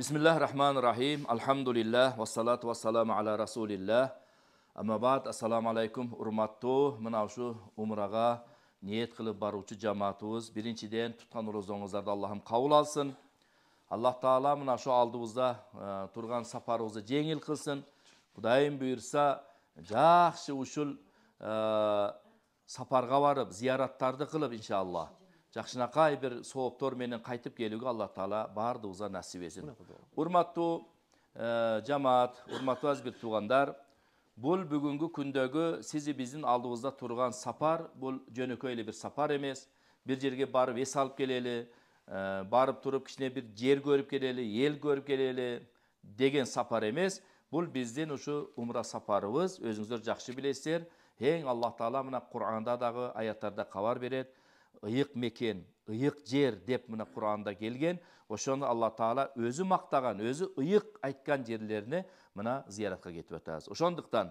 рахим, Alhamdulillah. Вассалату вассаламу ала расулилля. Амабад. Ассаламу алейкум. Урматту. Мынау шу умраға ниет қылып барушы жамаатыбыз биринчиден тұтқан орозоңуздарды Аллахым қабыл алсын. Аллах Таала мына шу алдыбызда турган тұрған сапарыбызды жеңіл қылсын. Құдайым бұйырса жақсы ұшыл сапарға барып зияраттарды қылып иншаллах жақшынақай бір соғыптор менің қайтып келүүгө алла таала баардыгыбызга насип этсин урматтуу э, жамаат урматтуу азиз бир туугандар бул бүгүнкү күндөгү сизи биздин алдыбызда турган сапар бул жөнөкөй эле бир сапар эмес бир жерге барып эс алып келели э, барып туруп кичине бир жер көрүп келели эл көрүп келели деген сапар эмес бул биздин ушу умра сапарыбыз өзүңүздөр жакшы билесиздер эң алла таала мына куранда дагы аяттарда кабар берет ыйык мекен ыйык жер деп мына құранда келген ошоны алла таала өзі мақтаған өзі ыйык айтқан жерлеріне мына зияратқа кетіп атабыз ошондуктан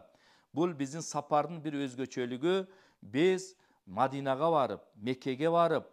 бұл біздің сапардың бір өзгөчөлүгү біз мадинаға барып меккеге барып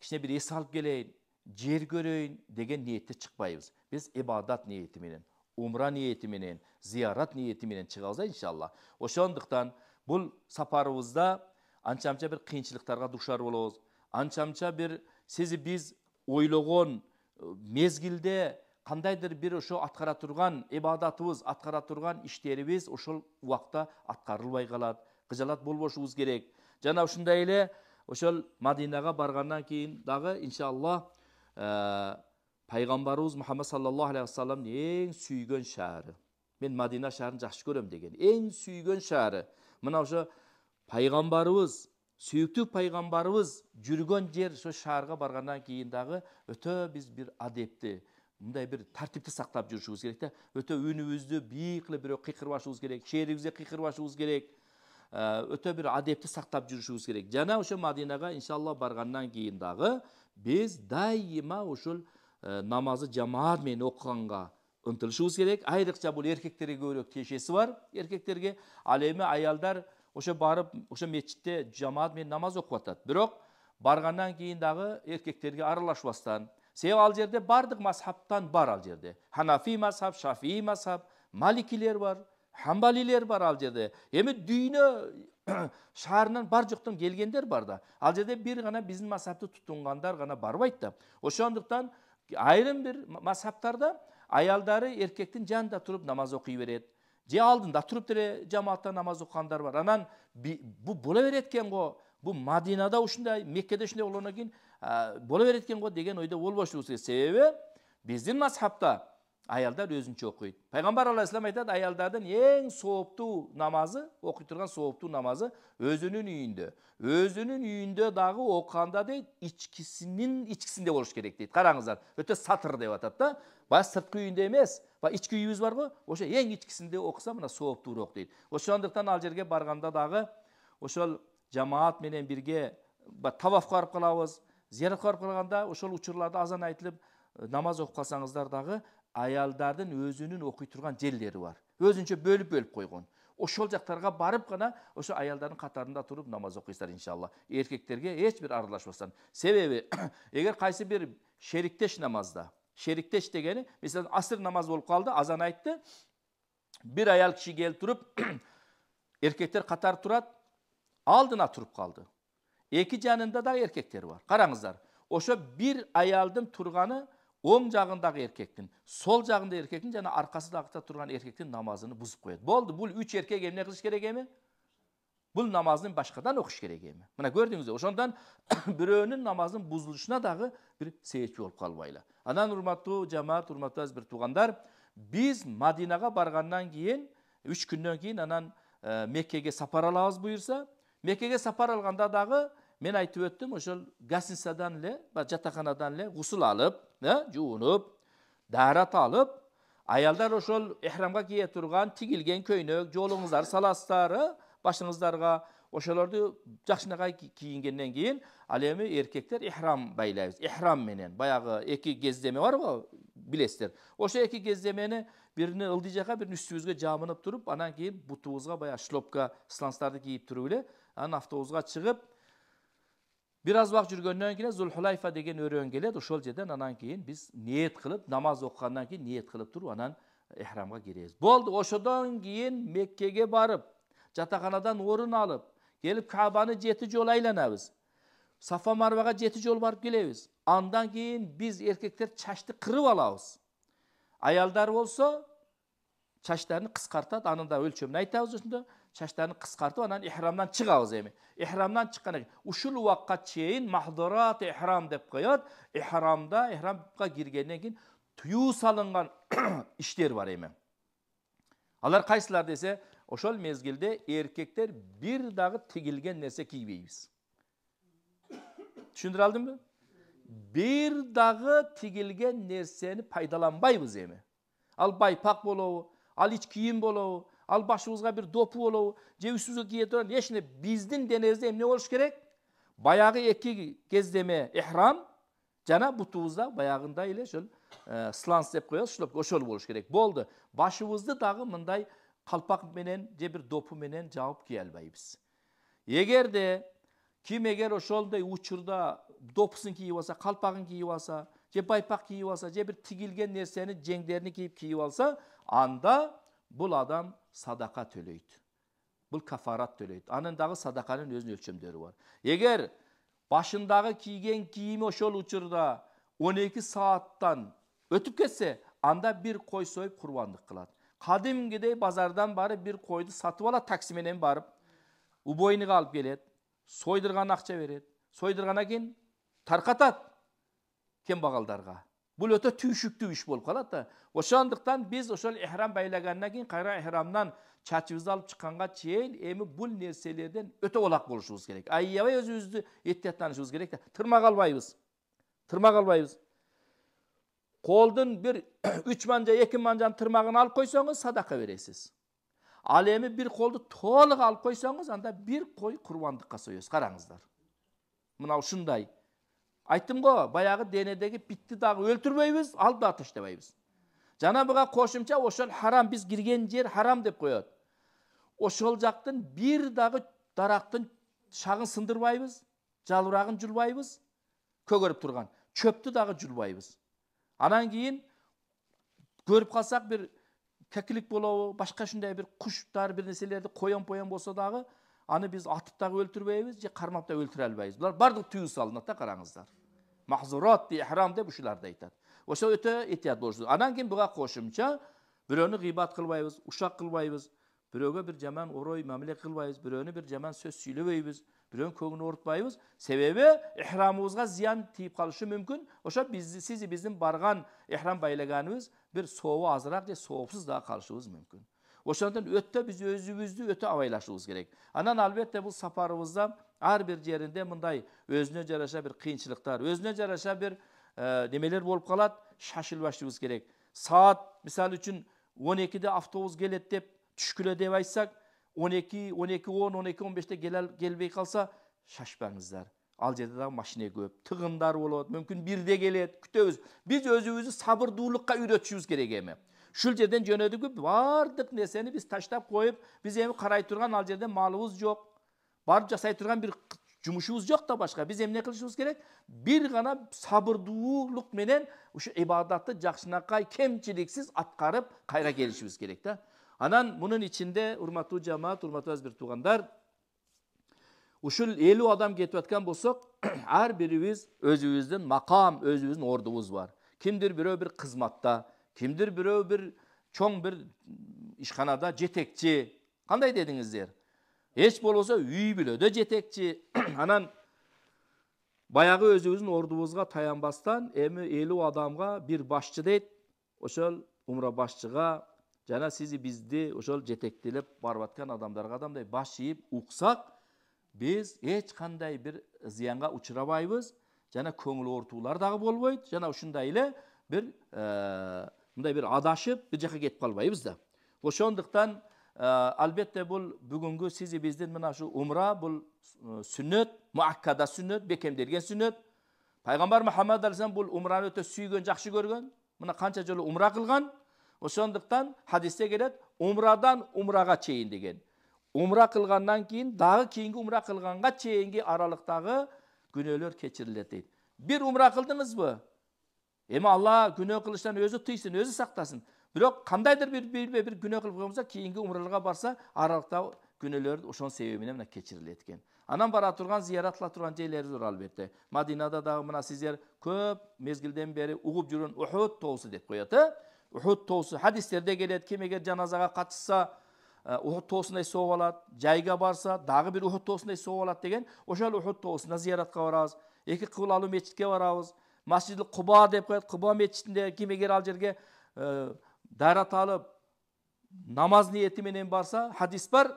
кичине бир эс алып келейин жер көрөйүн деген ниетте чыкпайбыз биз ибадат ниети менен умра ниети менен зиярат ниети менен чыгабыз да иншалла ошондуктан бул сапарыбызда анча мынча бир кыйынчылыктарга дуушар болобуз анчамча бир сиз биз ойлогон э, мезгилде кандайдыр бир ошо аткара турган ибадатыбыз аткара турган иштерибиз ошол убакта аткарылбай калат кыжалат болбошубуз керек жана ушундай эле ошол мадинага баргандан кийин дагы иншалла э, пайгамбарыбыз мухаммад саллаллаху алейхи вассаламдын эң сүйгөн шаары мен мадина шаарын жакшы көрөм деген эң сүйгөн шаары мына ошо пайгамбарыбыз сүйікті пайғамбарымыз жүрген жер сол шаһарға барғаннан кейін дағы өте біз бір әдепті мындай бір тәртіпті сақтап жүрушіміз керек та өте үнімізді биік қылып біреу қиқырып керек шеріңізді қиқырып керек ә, өте бір әдепті сақтап жүрушіміз керек жана ошо мадинаға иншалла барғаннан кейін дағы біз дайыма ушул ә, намазы жамаат оқығанға окуганга керек айрықша бұл еркектерге көбүрөөк тиешеси бар еркектерге ал эми аялдар ошо барып, ошо мешітте жамаат менен намаз окуп атат бирок баргандан кийин дагы эркектерге аралашпастан себеби ал жерде баардык мазхабтан бар ал жерде ханафи мазхаб шафии мазхаб маликилер бар хамбалилер бар ал жерде эми дүйнө шаарынан бар жоктон келгендер бар да ал жерде бир гана биздин мазхабты тутунгандар гана барбайт да ошондуктан айрым бир мазхабтарда аялдары эркектин жанында туруп намаз окуй берет же алдында туруп деле жамаатта намаз окугандар бар анан бул боло берет экен го бул мадинада ушундай меккеде ушундай болгондон кийин боло берет экен го деген ойдо болбошубуз керек себеби биздин мазхабта аялдар өзүнчө окуйт пайгамбар алейхисалам айтат аялдардын эң сооптуу намазы окуй турган сооптуу намазы өзүнүн үйүндө өзүнүн үйүндө дағы окуганда дейт ичкисинин ичкисинде болуш керек дейт караңыздар өтө сатыр деп атат да баягы сырткы үйүндө эмес баягы ички үйүбүз бар ғой ошо эң ичкисинде окуса мына сооптууроок дейт ошондуктан ал жерге барганда дағы ошол жамаат менен бирге тавафка барып калабыз зияратка барып калганда ошол учурларда азан айтылып намаз окуп калсаңыздар дагы аялдардын өзүнүн окуй турган жерлери бар өзүнчө бөлүп бөлүп койгон ошол жактарга барып гана ошо аялдардын катарында туруп намаз окуйсуздар иншалла эркектерге эч бир аралашпастан себеби эгер кайсы бир шериктеш намазда шериктеш дегени мисалы асыр намазы болуп калды азан айтты бир аял киши келип туруп эркектер катар турат алдына туруп калды эки жанында дагы эркектер бар караңыздар ошо бир аялдын турганы оң жағындағы еркектің сол жағында еркектің және ақта тұрған еркектің намазын бұзып қояды болды бұл үш еркек эмне кылыш керек эми бұл намазын башқадан окуш керек эми мына көрдүңүз ошондан бирөөнүн намазын бузулушуна дагы бір себепчи болып калбайлы анан урматтуу жамаат урматтуу азиз бир туугандар биз мадинага баргандан кийин үч күндөн кийин анан ә, меккеге сапар алабыз буюрса меккеге сапар алғанда дагы мен айтып өттім ошол гостиницадан эле жатаканадан эле гусул алып жуынып дәрат алып аялдар ошол ихрамга кие турган тигилген көйнөк жолуңуздар саласыздары башыңыздарга ошолорду жакшынакай кийингенден кийин ал эми эркектер ихрам байлайбыз ихрам менен баягы эки кездеме бар го билесиздер ошо эки кездемени бирини ылдый жака бирин үстүбүзгө жамынып туруп анан кийин бутубузга баягы шлопка сланцтарды кийип туруп эле анан автобузга чыгып аз vaqt жүргөндөн кийин Зулхулайфа деген өрөөн келет, ошол жерден анан кийин биз ниет кылып, намаз окугандан кийин ниет кылып туруп анан ихрамга киребиз. Болду, ошодон кийин Меккеге барып, жатаканадан орун алып, келип Каабаны 7 жолу айланабыз. Сафа Марвага 7 жолу барып келебиз. Андан кийин биз эркектер чачты кырып алабыз. Аялдар болсо чачтарын кыскартат, анын да өлчөмүн айтабыз ошондо шаштарын қысқартып анан ихрамдан чыгабыз эми ихрамдан чыккандан кийин ушул убакка чейин махдурат ихрам деп коет ихрамда ихрамга киргенден кийин туюу салынган иштер бар эми алар кайсылар десе ошол мезгилде эркектер бир дагы тигилген нерсе кийбейбиз түшүндүрө алдымбы бир дагы тигилген нерсени пайдаланбайбыз эми ал байпак болобу ал ич кийим болобу ал башыбызга бир допу болобу же үстүбүзгө кие турган эч биздин денебизде эмне болуш керек баягы эки кездеме эхрам жана бутубузда баягындай эле ошол сланс деп коебуз ошол болуш керек болду башыбызды дагы мындай калпак менен же бир допу менен жаап кийе албайбыз эгерде ким эгер ошондой учурда допусун кийип алса калпагын кийип алса же байпак кийип алса же бир тигилген нерсени жеңдерин кийип кийип алса анда бул адам садақа төлейді бұл кафарат төлейді Анындағы дагы садаканын өзүнүн бар Егер башындағы кийген киімі ошол учурда 12 сааттан өтіп кетсе анда бир кой сойып курбандык кылат кадимкидей базардан барып бир койду сатып алат такси менен барып убойныйга алып келет сойдырган акча берет сойдыргандан кийин таркатат кембагалдарга бұл өте түйшікті іш болып қалады да ошондуктан биз ошол ихрам байлагандан кейін кайра ихрамнан чачыбызды алып чыкканга чейин эми бул нерселерден өтө олақ болушубуз керек аябай өзүбүздү эттияттанышыбыз керек да албайбыз тырмак албайбыз колдун бир үч манжа эки манжанын тырмагын алып койсоңуз садака бересиз ал эми бир колду толук алып койсоңуз анда бир кой курбандыкка соесуз караңыздар мына ушундай айттым ғой баяғы денедегі битті дағы алды атыш таштамайбыз жана бұға кошумча ошол харам біз кірген жер харам деп қояды ошол жақтың бір дағы дарақтың шағын сындырбайбыз жалбырағын жулбайбыз көгеріп тұрған чөпті дағы жулбайбыз анан кейін көріп қалсақ бір кәкілік болобу башка ушундай бир куштар бир нерселерди коен поен болсо дагы аны биз атып дагы өлтүрбөйбүз же кармап да өлтүрө албайбыз булар баардыгы тыюу салынат да караңыздар mahzurot ehrom deb o'shalarda aytadi o'sha o'ta ehtiyot bo'lishimiz andan keyin buga qo'shimcha birovni g'iybat qilmaymiz ushaq qilmaymiz birovga bir жаман орой мамиле кылбайбыз бирөөнү бир жаман сөз сүйлөбөйбүз бирөөнүн көңүлүн оорутпайбыз себеби ихрамыбызга зыян тийип калышы мүмкүн ошо сиз биздин барган барған ихрам байлағанымыз бір соуы азырақ же соопсуз дагы калышыбыз мүмкүн ошондон өтө биз өзүбүздү өтө абайлашыбыз керек анан албетте бул сапарыбызда ар бир жеринде мындай өзүнө жараша бир кыйынчылыктар өзүнө жараша бир немелер болуп калат шашылбаштыбыз керек саат мисалы үчүн он экиде автобус келет деп түшкүлө деп айтсак он эки он эки он он эки он беште келбей қалса шашпаңыздар ал жерде дагы машине көп тығындар болот мүмкүн бирде келет күтөбүз биз өзүбүздү сабырдуулукка үйрөтүшүбүз керек эми ушул жерден жөнөдүгү баардык нерсени биз таштап қойып, біз эми қарай турган ал жерде малыбыз жоқ барып жасай турган бир жумушубуз жок да башка биз эмне кылышыбыз керек бир гана сабырдуулук менен ушу ибадатты жакшынакай кемчиликсиз аткарып кайра келишибиз керек да анан мунун ичинде урматтуу жамаат урматтуу азиз бир туугандар ушул элүү адам кетип аткан болсок ар бирибиз өзүбүздүн макам өзүбүздүн ордубуз бар кимдир бирөө бир кызматта кимдир бирөө бир чоң бир ишканада жетекчи кандай дедиңиздер эч болбосо үй бүлөдө жетекчи анан баягы өзүбүздүн ордубузга таянбастан эми элүү адамга бир башчы дейт ошол умра башчыга жана сиз бизди ошол жетектелеп барып аткан адамдарга адамдай баш ийип уксак биз эч кандай бир зыянга учурабайбыз жана көңүл оорутуулар дагы болбойт жана ушундай эле бир мындай бир адашып бир жака кетип калбайбыз да ошондуктан Албетте бұл бүгінгі сізі біздің мына ушу умра бұл сүннөт муаккада сүннөт бекемделген сүннөт Пайғамбар мухаммад алейхисалам бұл умраны өте сүйген жакшы көрген. мына қанша жолы умра қылған ошондуктан хадисте келет умрадан умраға чейин деген умра қылғаннан кейін, дагы кейінгі умра қылғанға чейінгі аралықтағы күнөөлөр кечирилет дейт бир умра кылдыңызбы эми алла күнөө кылыштан өзі тыйсын сактасын бирок кандайдыр бир бір бир күнөө кылып койгон болсо кийинки умраларга барса аралыктагы күнөөлөр ошонун менен мына кечирилет экен анан бара турган зыярат кыла турган жерлерибиз бар албетте мадинада дагы мына сиздер көп мезгилден бери угуп жүргөн ухуд тоосу деп коет э ухуд тоосу хадистерде келет ким эгер жаназага катышса ә, ухуд тоосундай сооп алат жайга барса дагы бир ухуд тоосундай сооп алат деген ошол ухуд тоосуна зыяратка барабыз эки кыблалуу мечитке барабыз масжиди куба деп коет куба мечитинде ким эгер ал жерге ә, дәрат алып намаз ниетіменен барса хадис бар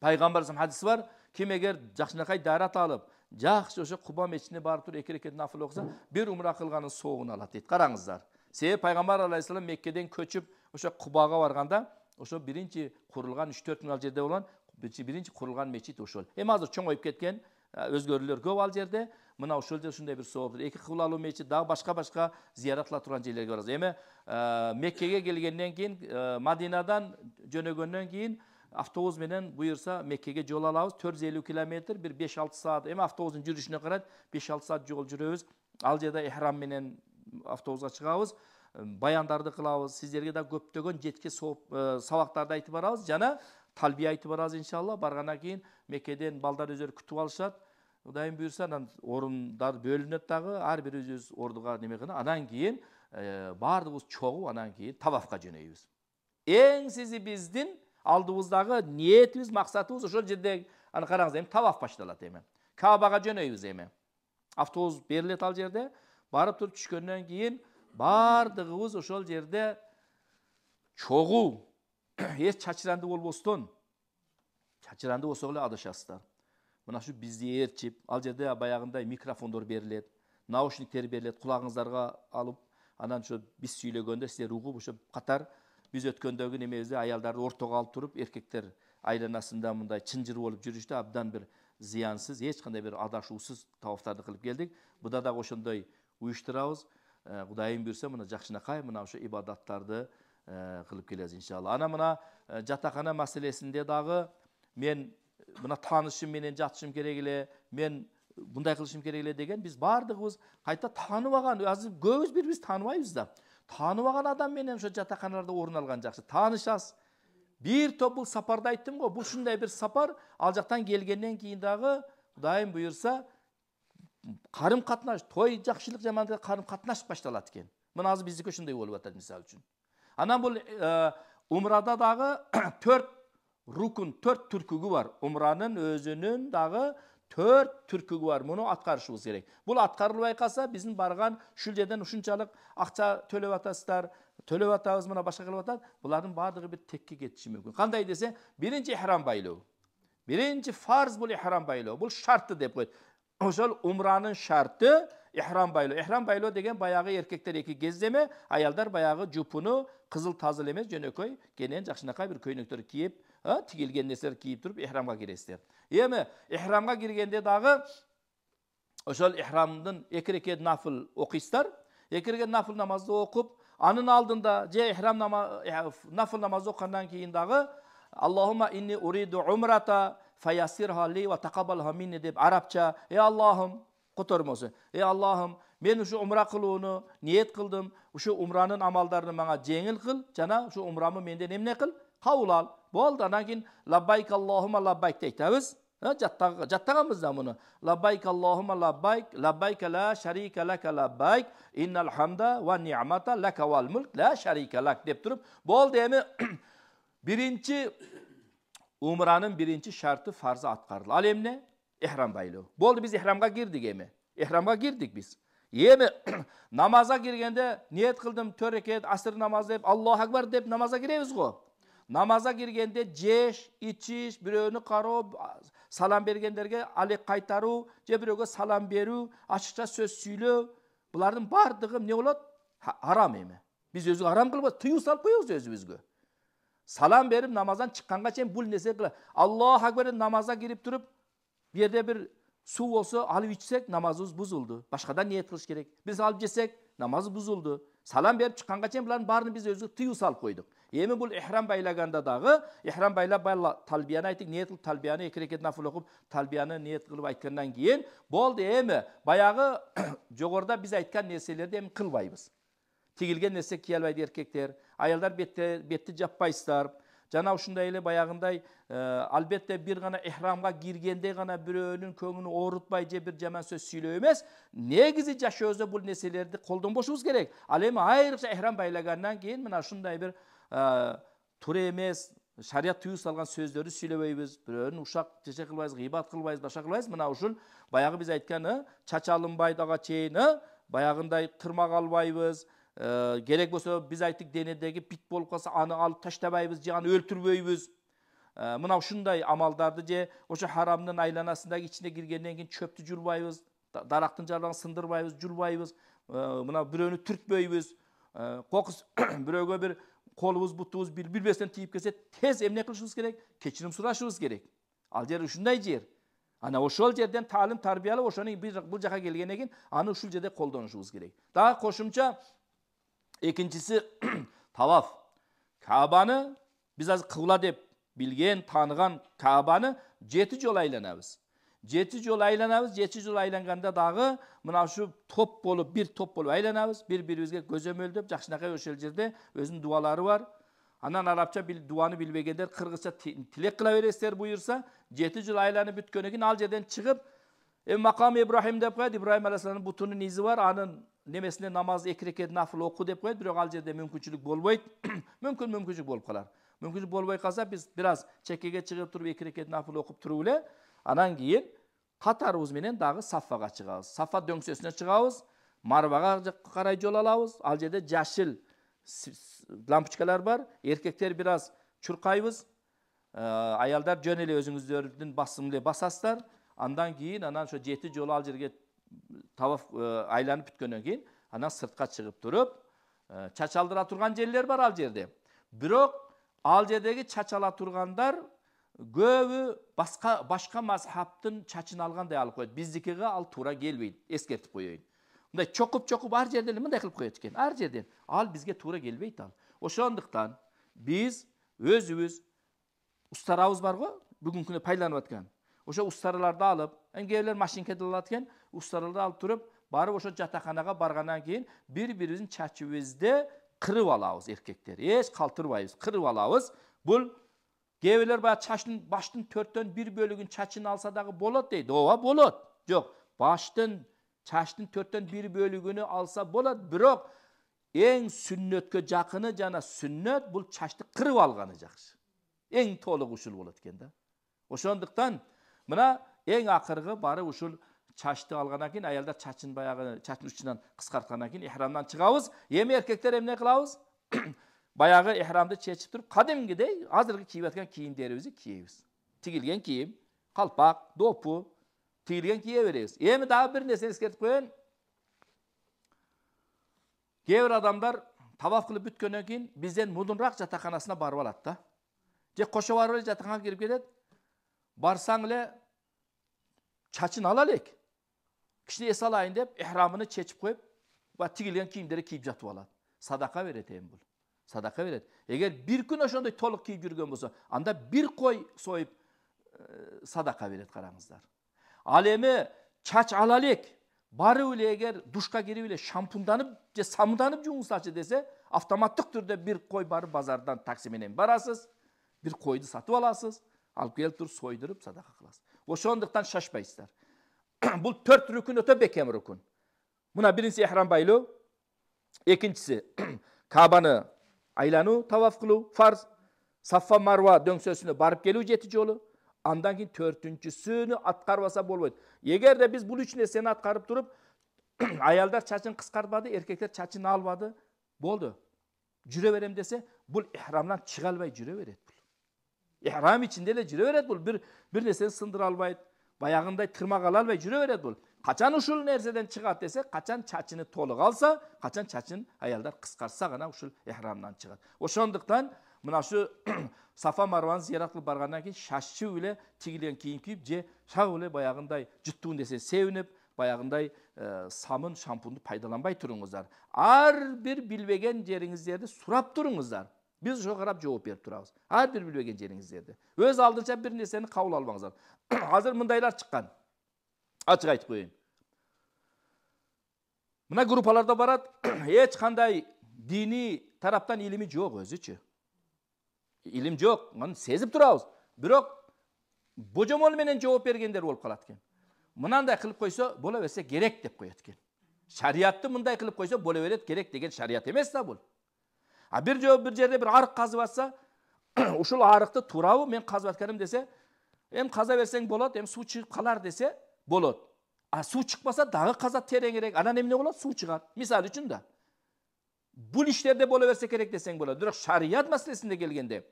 пайғамбар хадис бар кім егер жақшынақай дәрат алып жақсы ошо құба мешітіне барып тұрып екі рекет нафыл оқыса бір умра қылғанның соғын алады дейді қараңыздар себебі пайғамбар алейхисалам меккеден көшіп ошо құбаға барғанда ошо бірінші құрылған үш төрт мыңал ал жерде болгон биринчи курулган мечит ошол эми азыр чоңоюп кеткен өзгөрүүлөр көп ал жерде мына шөлде жерде бір бир екі эки кыблалуу мечит дагы башка башка зыяраттыла турган жерлерге барабыз эми ә, меккеге келгенден кийин ә, мадинадан жөнөгөндөн кейін автобус менен буюрса меккеге жол алабыз төрт жүз элүү километр бир беш алты саат эми автобустун жүрүшүнө карайт беш алты саат жол жүрөбүз ал жерде эхрам менен автобуска чыгабыз баяндарды кылабыз сиздерге да көптөгөн жетке ә, сабактарды айтып барабыз жана талбия айтып барабыз иншалла баргандан кийин меккеден балдар өздөрү күтүп алышат құдайым бұйырса анан орындар бөлінеді дагы әр бір өз өз ордуга неме кылып анан кийин баардыгыбыз чогуп анан кийин тавафқа жөнөйбүз эң сизи биздин алдыбыздагы ниетибиз максатыбыз ошол жерде аны караңыз эми таваф башталат эми каабага жөнөйбүз эми автобус берилет ал жерде барып туруп түшкөндөн кийин баардыгыбыз ошол жерде чогуу эч чачыранды болбостон чачыранды болсок эле адашасыздар мына ушу бизди ээрчип ал жерде баягындай микрофондор берилет наушниктер берилет кулагыңыздарга алып анан ошо биз сүйлөгөндө сиздер угуп ошо катар биз өткөндөгү немебизди аялдарды ортого алып туруп эркектер айланасында мындай чынжыр болуп жүрүштү абдан бир зыянсыз эч кандай бир адашуусуз тавафтарды кылып келдик буда дагы ошондой уюштурабыз э, кудайым буюрса мына жакшынакай мына ушу ибадаттарды э, кылып келебиз иншалла анан мына э, жатакана маселесинде дагы мен мына танышым менен жатышым керек эле мен мындай кылышым керек эле деген биз баардыгыбыз кайта тааныбаган азыр көбүбүз бири бирибизди тааныбайбыз да тааныбаган адам менен ошо жатаканаларда орун алган жакшы таанышасыз бир топ бул сапарды айттым го бул ушундай бир сапар ал жактан келгенден кийин дагы кудайым буюрса карым катнаш той жакшылык жамандык карым катнаш башталат экен мына азыр биздики ошондой болуп атат мисалы үчүн анан бул э, умрада дагы төрт рукун төрт түркігі бар умраның өзінің дағы төрт түркігі бар мұны аткарышыбыз керек бұл атқарылбай қалса біздің барған шүлдеден ұшыншалық ақша төлеп атасыздар төлеп атабыз мына башка қылып атады бұлардың барлығы бір текке кетіші мүмкін қандай десе бірінші ихрам байлау бірінші фарз бұл ихрам байлау бұл шартты деп қойды ошол умраның шарты ихрам байлоо ихрам байлоо деген баягы эркектер эки кездеме аялдар баягы жупуну кызыл тазыл эмес жөнөкөй кенен жакшынакай бир көйнөктөр кийип ә, тігілген нәрселер киіп тұрып ихрамға кіресіздер емі ихрамға кіргенде дағы ошол ихрамдын эки рекет нафыл оқисыздар эки рекет нафыл намазды оқып анын алдында же ихрам э, нафл нафыл намазды окугандан кийин дағы аллахума инни уриду умрата фаясирха ли ва такабалха минни деп арабча эй аллахым котормосун эй аллахым мен ушу умра кылууну ниет кылдым ушу умранын амалдарын мага жеңил кыл жана ушу умрамы менден эмне кыл қаулал ал болды анан кийин лаббайк аллахума лаббайк дейт әбіз жаттағанбыз да мұны лаббайк аллахума лаббайк лаббайк ла шарика лака лаббайк иннал хамда ва ниъмата лака вал мүлк ла шарика лак деп тұрып болды емі бірінші умраның бірінші шарты фарзы аткарылды ал эмне ихрам байлоо болды біз ихрамға кирдик емі ихрамға кирдик біз емі намаза кіргенде ниет қылдым төрекет рекет асыр намазы деп аллаху акбар деп намазға кіреміз ғой намаза киргенде жеш ичиш бирөөнү кароо салам бергендерге алек кайтаруу же бирөөгө салам берүү ачыкча сөз сүйлөө булардын баардыгы эмне болот арам эми биз өзүбүз арам кылып тыюу салып коебуз өзүбүзгө салам берип намаздан чыкканга чейин бул нерсе аллаху акбар деп намазга кирип туруп бир жерде бир су болса алып ішсек намазыбыз бұзылды башқадан ниет қылыш керек біз алып жесек намаз бұзылды салам беріп шыққанға шейін бұлардың барын біз өзі тыю салып қойдық эми бұл ихрам байлағанда дағы ихрам байлап байла талбияны айттық ниет қылып талбияны екі рекет нафл оқып талбияны ниет қылып айтқаннан кейін болды эми баяғы жоғарыда біз айтқан нәрселерді эми қылбайбыз тігілген нәрсе кие еркектер аялдар бетті, бетті жаппайсыздар жана ушундай эле баягындай э, албетте бир гана ихрамга киргенде гана бирөөнүн көңүлүн оорутпай же бир жаман сөз сүйлөө эмес негизи жашообуздо бул нерселерди колдонбошубуз керек ал эми айрыкча ихрам байлагандан кийин мына ушундай бир э, туура эмес шарият тыюу салган сөздөрдү сүйлөбөйбүз бирөөнүн ушак теше кылбайбыз гыйбат кылбайбыз башка кылбайбыз мына ушул баягы биз айткан чач алынбай чейин э, баягындай тырмак албайбыз керек болса біз айттық денедегі бит болып қалса аны алып таштабайбыз же аны өлтірбейбіз мынау шындай амалдарды же ошо харамның айланасында ішіне кіргеннен кейін шөпті журбайбыз дарақтың жарығын сындырбайбыз журбайбыз ә, мына бирөөнү түртпөйбүз ә, кокус бирөөгө бир колубуз бутубуз бири тийип тез эмне кылышыбыз керек кешірім сурашыбыз керек ал жер ушундай жер ана ошол жерден таалим алып ошону бул жака келгенден кийин аны ушул жерде колдонушубуз керек дагы кошумча екіншісі талаф кәбаны біз әзір қыбла деп білген таныған кәбаны жеті жол айланамыз жеті жол айланамыз жеті жол айланғанда дағы мына шу топ болып бір топ болып айланамыз бір бірімізге көзөмөлдөп жакшынакай ошол жерде өзінің дуалары бар анан арабча бил, дуаны билбегендер кыргызча тилек кыла бересиздер буюрса жети жыл айланып бүткөндөн кийин ал жерден чыгып Ем, мақам Ибрахим деп қояды ибраһим алейхисаламның бұтының изі бар аның немесіне намаз екі рекет нафыл оқу деп қояды бірақ ал жерде мүмкіншілік болмайды мүмкін мүмкіншілік болып қалар мүмкіншілік болмай қалса біз біраз чекеге шығып тұрып екі рекет нафыл оқып тұру іле анан кейін менен дағы саффаға шығамыз сафа дөңсесіне шығамыз марваға қарай жол аламыз ал жерде жәшіл лампочкалар бар еркектер біраз чұрқаймыз аялдар жөн эле өзіңіздердің басыңды басасыздар андан кейін анан ошо жети жолу ал жерге таваф э, айланып бүткөндөн кийин анан сыртка чыгып туруп э, чач алдыра турган жерлер бар ал жерде бирок ал жердеги чач ала тургандар көбү басқа башка мазхабтын чачын алгандай алып коет биздикиге ал туура келбейт эскертип коеюн мындай чокуп чокуп ар жерден эле мындай кылып коет экен ар жерден ал бизге туура келбейт ал ошондуктан биз өзүбүз устарабыз бар го бүгүнкү күнү пайдаланып аткан Оша ustalarni алып, engevler mashinkada olatgan ustalarni алып тұрып, барып ошо жатаканага баргандан кийин бір бирибиздин чачыбызды кырып алабыз эркектер эч калтырбайбыз кырып алабыз бул кээ бирлер баягы чачтын баштын төрттөн бир бөлүгүн чачын алса дагы болот дейт ооба болот жок баштын чачтын төрттөн бир бөлүгүнү алса болот бирок эң сүннөткө жакыны жана сүннөт бул чачты кырып алганы жакшы эң толық ушул болот экен да ошондуктан мына ең ақырғы бары ушул чачты алғаннан кейін аялдар чачын баяғы чачтын ұшынан қысқартқаннан кейін ихрамнан шығабыз эми еркектер эмне кылабыз баяғы ихрамды чечип туруп кадимкидей азыркы кийип аткан кийимдерибизди кийебиз тигилген кийим калпак допу тигилген кие беребиз эми дагы бир нерсени эскертип коеюн кээ бир адамдар табаф кылып бүткөндөн кийин бизден мурдураак жатаканасына барып алат да же кошо барып эле жатаканага кирип кетет Barsanla çaçın alalek. Kişi esal ayında hep ihramını çeçip koyup ve tigilen kiyimleri kiyip jatıp alat. Sadaka vereteyim bul. Sadaka veret. Eğer bir gün oşonda toluk kiyip yürgen bolsa, anda bir koy soyup e, sadaka veret karanızlar. Alemi çaç alalek. Barı öyle eğer duşka geri öyle şampundanıp, samudanıp cungun saçı dese, avtomatik türde bir koy bari bazardan taksiminin barasız, bir koydu satıp alasız. алып келіп тұрып сойдырып садақа қыласыз ошондуктан шашпайсыздар бул төрт рүкін өтө бекем рүкін мына биринчиси ихрам байлоо экинчиси кабаны айлануу таваф кылуу фарз саффа марва дөңсөсүнө барып келүү жети жолу андан кийин төртүнчүсүнү аткарбаса болбойт эгерде биз бул үч нерсени аткарып туруп аялдар чачын кыскартпады эркектер чачын албады болду жүрө берем десе бул ихрамдан чыга албай жүрө берет Ihram içinde эле жүрө берет bul. Bir bir нерсени сындыра албайт Баягындай ала албай жүрө берет бул. Качан ушул нерседен чыгат десе, качан чачыны толук алса, качан чачын аялдар кыскартса гана ушул ихрамдан чыгат. Ошондуктан мына ушу Сафа марваны зыярат кылып баргандан кийин шашчы эле тигилген кийим кийип же шагы эле баягындай жыттуун десе себинип, баягындай самын шампунду пайдаланбай туруңуздар. Ар бир билбеген жериңиздерди сурап туруңуздар біз ошого карап жооп берип турабыз ар бир билбеген өз алдынча бір нерсени кабыл албаңыздар азыр мындайлар шыққан ачык айтып коеюн мына группаларда барат эч кандай диний тараптан илими жок өзүчү илим жоқ муну сезип турабыз бирок божомол менен жооп бергендер болуп калат экен мынандай қылып қойса боло берсе керек деп коет экен шариятты мындай қылып қойса бола берет керек деген шарият емес да бул а бір бір жерде бір арық қазып жатса ушул арықты туурабы мен қазып атканым десе эми қаза берсең болот эми суу чыгып калар десе болот а суу чыкпаса дагы казат тереңирээк анан эмне болот суу чыгат мисалы үчүн да бул иштерде боло берсе керек десең болот бирок шарият маселесине келгенде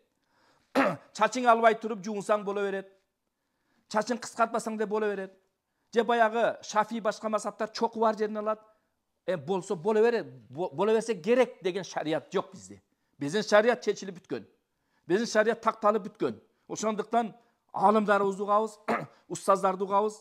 чачың албай туруп жуунсаң боло берет чачын кыскартпасаң да боло берет же баягы шафи башка мазхабтар чоку бар алат e, bolsa bolavere, bolaverse gerek degan shariat yo'q bizda Bizim shariat chechilib bitgan bizni shariat taqtalib bitgan o'shandықтан olimlarimizni uqamiz ustozlarni uqamiz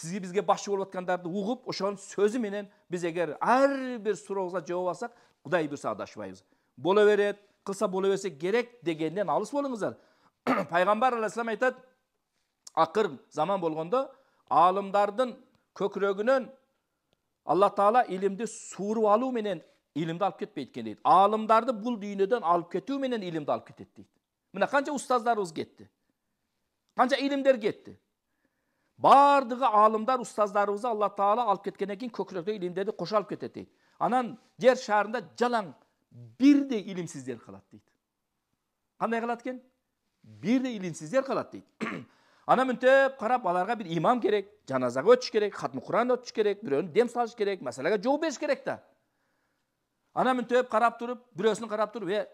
sizga bizga boshchi bo'lib o'tganlarni uqib o'shani sözü bilan biz eğer her bir soru olsa cevap alsak, so'rovga bir olsak xudo buyursa adashmaymiz kısa qilsa bo'laversa gerek degandan alıs bo'lingizlar Peygamber aleyhisselam aytadi akır zaman bolgunda, алымдардың kökrögünün алла тағала ілімді суырып алу менен ілімді алып кетпейді екен дейді Алымдарды бұл дүниеден алып кету менен ілімді алып кетеді дейді міне қанша устаздарыбыз кетті қанша илімдер кетті бардығы алымдар, ұстаздарымызды алла тағала алып кеткеннен кейін көкіректегі илімдерді қоша алып кетеді дейді анан жер шарында жалаң бірдей илімсіздер қалады дейді қандай қалады екен бірдей илімсіздер қалады дейді анан мынтип карап аларга бир имам керек жаназага өтүш керек хатм куран өтүш керек бирөөнү дем салыш керек маселеге жооп бериш керек да анан мынтип карап туруп бирөөсүн карап туруп э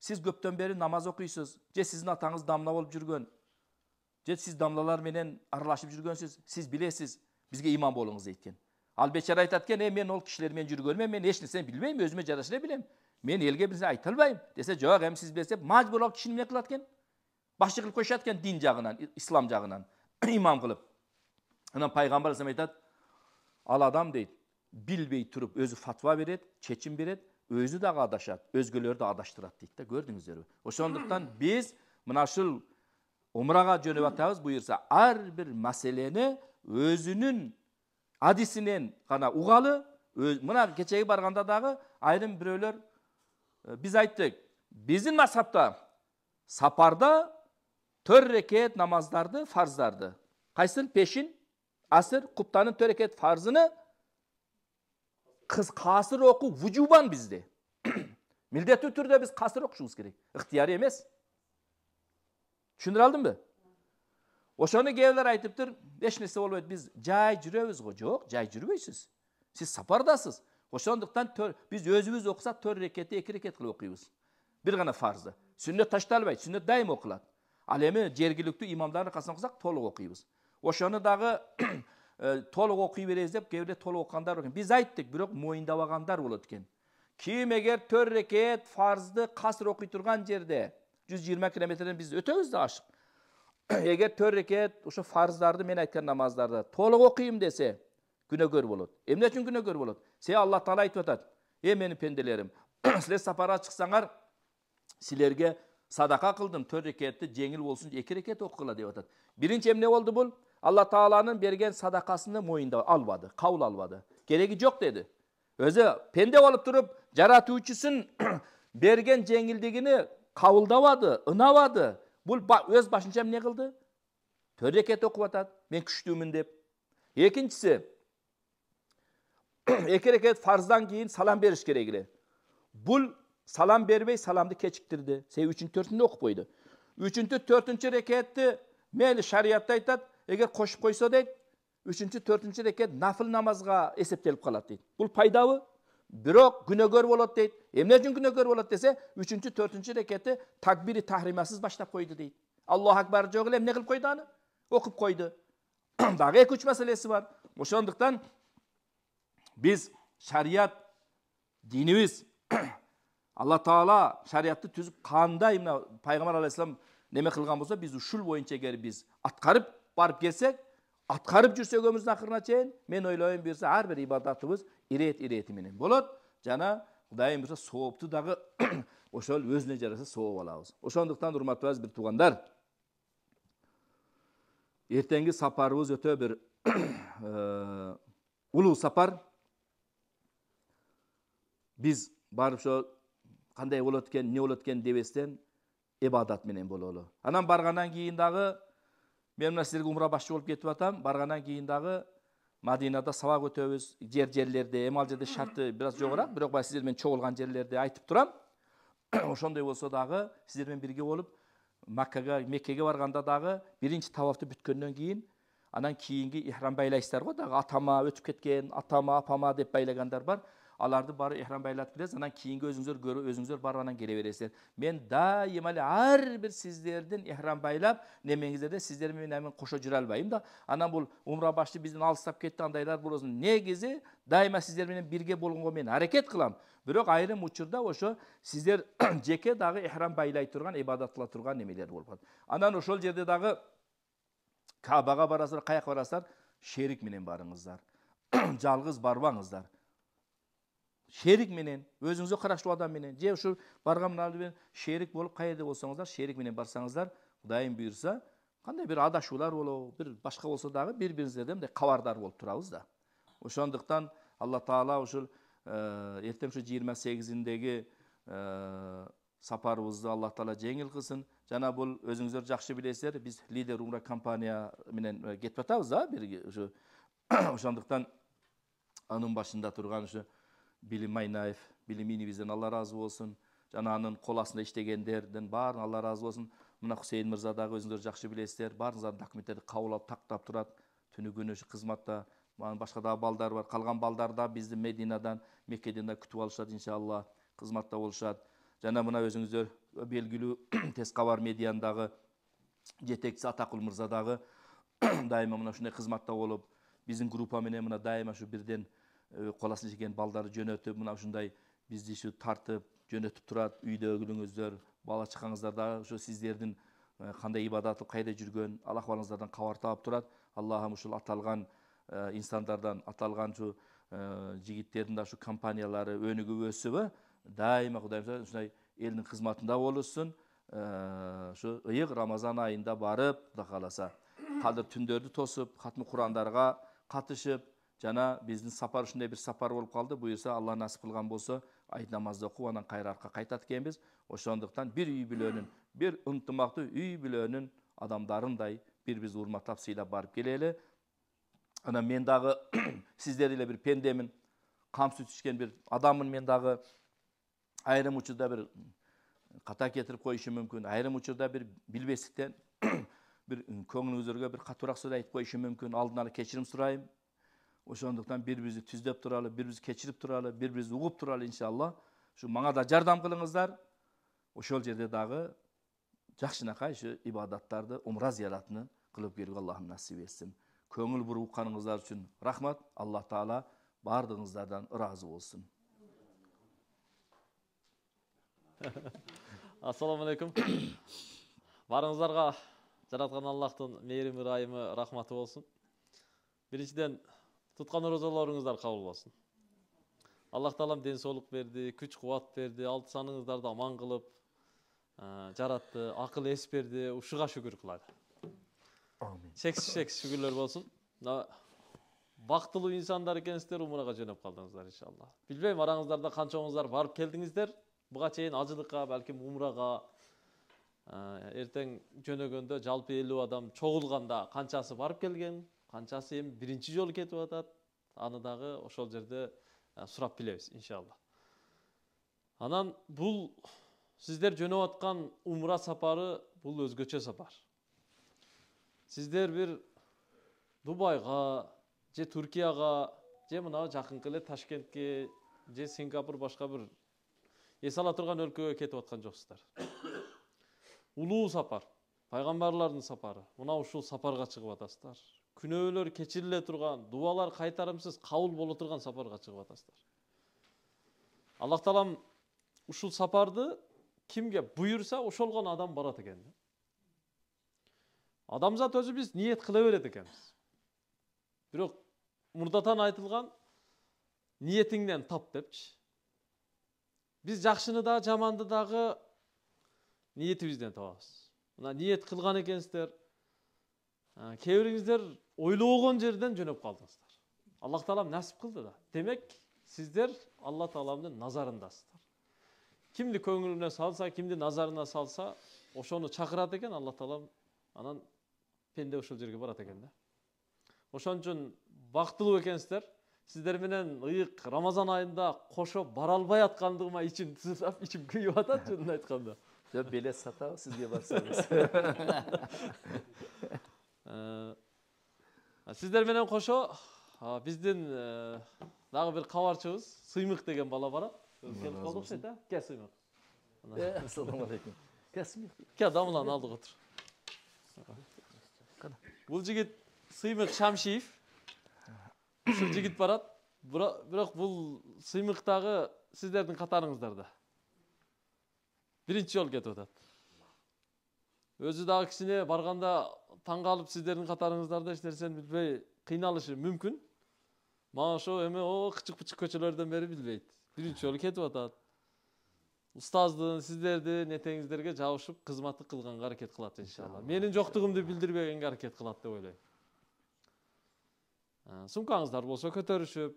сиз көптөн бери намаз окуйсуз же сиздин атаңыз дамла болуп жүргөн же сиз дамлалар менен аралашып жүргөнсүз сиз билесиз бизге имам болуңуз дейт экен ал бечара айтат экен э мен ол кишилер менен жүргөнүмө мен эч нерсени билбейм өзүмө жараша эле билем мен элге бир нерсе айта албайм десе жок эми сиз билесиз деп мажбурлап кишини эмне кылат экен басшы қылып қойышады екен дин жағынан ислам жағынан имам қылып анан пайғамбар алейхисалам айтады ал адам дейді билбей тұрып өзі фатва береді шешім береді өзі дағы адашады өзгелерді адаштырады дейді да көрдіңіздер ошондуктан біз мынашыл умраға жөнөп атабыз буюрса ар бир маселени өзүнүн адисинен гана угалы мына кечеги барганда дагы айрым бирөөлөр биз айттык биздин мазхабта сапарда to'rt rakat namazlardı, farzlardı. qaysil peshin asr qubtani to'rt rakat farzını kız kasır oku vujuban bizde. millatni turda biz qasr o'qishimiz kerak ixtiyoriy emas aldın mı? Oşanı geveler aytibdir Beş narsa bo'lmaydi biz jay yuravermiz yo'q jay yurmaysiz siz safardasiz o'shandikdan biz o'zimiz o'qisak to'rt rakatda ikki rakat qilib o'qiymiz bir g'ana farzni sunnat tashtalmaydi Sünnet daim o'qiladi ал эми жергиликтүү имамдардын аркасынан кылсак толук окуйбуз ошону дагы э, толук окуй беребиз деп кээ бирде толук окугандар бар экен биз айттык бирок моюндабагандар болот экен ким эгер төрт рекет фарзды касыр окуй турган жерде жүз жыйырма километрден биз өтөбүз да ашык эгер төрт рекет ошо фарздарды мен айткан намаздарды толук окуйм десе күнөөкөр болот эмне үчүн күнөөгөр болот себеби алла таала айтып атат э менин пенделерим силер сапарга чыксаңар силерге садақа қылдым төрт рекетті жеңіл болсын екі рекет оқығыла деп жатады бірінші эмне болды бұл алла тағаланың берген садақасыны мойында албады қаул албады керегі жоқ деді өзі пенде болып тұрып жаратушысын берген жеңілдігіне қабылдабады ынабады бұл ба, өз башынша эмне қылды төрт рекет оқып атады мен күштімін деп екіншісі екі рекет фарздан кейін салам беріш керек бұл салам бербей саламды кечиктирди себеби үчүнчү төртүндө окуп койду үчүнчү төртүнчү рекетти мейли шариятта айтат эгер кошуп койсо дейт үчүнчү төртүнчү рекет нафыл намазга эсептелип калат дейт бул пайдабы бирок күнөөгөр болот дейт эмне үчүн күнөөгөр болот десе үчүнчү төртүнчү рекетти такбири тахримасыз баштап койду дейт аллаху акбар жок эле эмне кылып койду аны окуп койду дагы эки үч маселеси бар ошондуктан биз шарият динибиз алла тағала шариатты түзіп қандай мына пайғамбар алейхисалам неме қылған болса біз ушул бойынша егер біз атқарып барып келсек атқарып жүрсек өміріміздің ақырына шейін мен ойлаймын бұйырса әрбір ибадатыбыз ирет иретіменен болады жана құдайым бұйырса сауапты дағы ошол өзіне жараса сооп алабыз ошондуктан урматтуу азиз бир туугандар эртеңки сапарыбыз өтө бир улуу ә, сапар биз барып ошо қандай болады екен не болады екен дебестен менен бололы анан барғаннан кейін дагы мен мына сіздерге умра басшы болып кетіп атам барғаннан кейін дагы мадинада сабақ өтөбүз жер жерлерде эми ал жерде шарты бир аз бірақ бирок баягы сиздер менен чогулган жерлерде айтып турам ошондой болсо дагы сиздер менен бирге болуп маккага меккеге барганда дагы биринчи табафты бүткөндөн кийин анан кийинки ихрам байлайсыздар ғой дагы атама өтүп кеткен атама апама деп байлагандар бар аларды бары ихрам байлатып кетесіз анан кийинки өзүңүздөр көрүп өзүңүздөр барып анан келе бересиздер мен дайыма эле ар бир сиздердин ихрам байлап немеңиздерде сиздер менен кошо жүрө албайм да анан бул умра башчы бизден алыстап кетти андайлар болбосун негизи дайыма сиздер менен бирге болгонго мен аракет кылам бирок айрым учурда ошо сиздер жеке дагы ихрам байлай турган ибадат кыла турган немелер болуп калат анан ошол жерде дагы кабага барасыздар каяка барасыздар шерик менен барыңыздар жалгыз барбаңыздар шерік менен өзіңізге қарашты адам менен же ушу барган мына менен шерик болуп каерде болсоңуздар шерик менен барсаңыздар кудайым буюрса кандай бир адашуулар болобу бир башка болсо дагы бири бириңиздерден мындай кабардар болуп турабыз да ошондуктан алла таала ушул эртең ушу жыйырма сегизиндеги э, сапарыбызды алла таала жеңил кылсын жана бул өзүңүздөр жакшы билесиздер биз лидер умра компания менен э, кетип атабыз да бир ушу ошондуктан анын башында турган ушу билим Билим минивизден алла разы болсын жананын кол астында иштегендердин барын алла разы болсун мына хусейн мырза дагы өзүңүздөр жакшы билесиздер баарыңыздардын документтерди кабыл алып тактап турат түнү күнү кызматта анан башка дагы балдар бар калган балдар да бизди мединадан меккеден да күтүп алышат иншалла кызматта болушат жана мына өзүңүздөр белгилүү тез кабар дагы жетекчиси атакул мырза дагы дайыма мына ушундай кызматта болуп биздин группа менен мына дайыма ушу бирден Э, кол жеген балдарды жөнөтүп мына ушундай бизди ушу тартып жөнөтүп турат үйдө бала чакаңыздар дагы ушу сиздердин э, кандай ибадат кылып кайда жүргөн ал акыбалыңыздардан кабар таап турат аллахым ушул аталган э, инсандардан аталган ушу жигиттердин да ушу компаниялары өнүгүп өсүп дайыма кудайым ушундай элдин кызматында болушсун ушу ыйык рамазан айында барып кудай кааласа кадыр түндөрдү тосуп хатмы курандарга катышып жана биздин сапар ушундай бир сапар болуп калды буюрса алла насип кылган болсо айт намазды окуп анан кайра арка кайтат экенбиз ошондуктан бир үй бүлөнүн бир ынтымактуу үй бүлөнүн адамдарындай бири бирибизди урматтап сыйлап барып келели анан мен дагы сиздер деле бир пендемин кам сүт ичкен бир адаммын мен дагы айрым учурда бир ката кетирип коюшум мүмкүн айрым учурда бир билбестиктен бир көңүлүңүздөргө бир катуураак сөз айтып коюшум мүмкүн алдын ала кечирим сурайм ошондуктан бири бирибизди түздөп туралы бири бирибизди кечирип туралы бири бирибизди угуп туралы иншалла ушу мага да жардам кылыңыздар ошол жерде дагы жакшынакай ушу ибадаттарды умра зияратыны кылып келүүгө аллахым насип этсин көңүл буруп укканыңыздар үчүн рахмат аллах таала баардыгыңыздардан ыраазы болсун ассаламу алейкум баарыңыздарга жараткан аллахтын мээрими ырайымы рахматы болсун биринчиден тұтқан оразаларыңыздар қабыл болсын. Аллах тағалам денсаулық берді, күч қуат берді, алты саныңыздарды аман қылып, ә, жаратты, ақыл ес берді, ұшыға шүкір қылады. Амин. Шексіз шексіз шүкірлер болсын. бактылуу инсандар екенсіздер умраға жөнөп қалдыңыздар иншалла білмеймін араңыздарда канчооңуздар барып келдіңіздер бұға буга чейин бәлкім балким ә, ертең жөнөгөндө жалпы элүү адам чогулганда канчасы барып келген канчасы эми бірінші жолы кетіп, атат аны дағы ошол жерде сұрап білеміз иншалла анан бұл сіздер жөнеп аткан умра сапары бұл өзгөчө сапар Сіздер бір Дубайға, же түркияға же мынау жакынкы эле ташкентке же сингапур башка бир эс ала турган өлкөгө кетип аткан жоксуздар улуу сапар пайгамбарлардын сапары мына ушул сапарга чыгып атасыздар күнөөлөр кечириле турган дубалар кайтарымсыз кабыл боло турган сапарга чыгып атасыздар аллах таалам ушул сапарды кимге буюрса ошол адам барат экен да адамзат өзүбүз ниет кыла берет экенбиз бирок мурдатан айтылган ниетиңден тап депчи биз жакшыны да жаманды дагы ниетибизден табабыз мына ниет кылган экенсиздер кейбіріңіздер ойлаған жерден жөнөп қалдыңыздар алла тағалам нәсіп қылды да демек сіздер алла тағаланың назарындасыздар кімді көңіліне салса кімді назарына салса ошоны шақырады екен алла тағалам анан пенде ошол жерге барат екен да ошон үчүн бактылуу экенсиздер сиздер менен ыйык рамазан айында кошо бара албай аткандыгыма ичим тызылап ичим күйүп атат чынын айтканда жок билет сатабыз сизге барсаңыз менен кошо біздің дагы бир кабарчыбыз сыймык деген бала бар келип калды окшойт э кел сыймык ассаламу алейкум ке сыймык ке дамылан алдыга отур бул жигит сыймык шамшиев ушул жигит барат бирок бул сыймык дагы сиздердин катарыңыздарда биринчи жолу кетип атат өзі дагы кичине барганда таң калып сиздердин катарыңыздарда эч нерсени билбей кыйналышы мүмкүн мага ошо эми о кычык пычык көчөлөрдөн бери билбейт биринчи жолу кетип атат устаздын сіздерді нетеңіздерге жабышып қызматтық қылғанға әрекет қылады иншалла менің жоқтығымды білдірмегенге әрекет қылады деп ойлаймын сумкаңыздар болса көтерішіп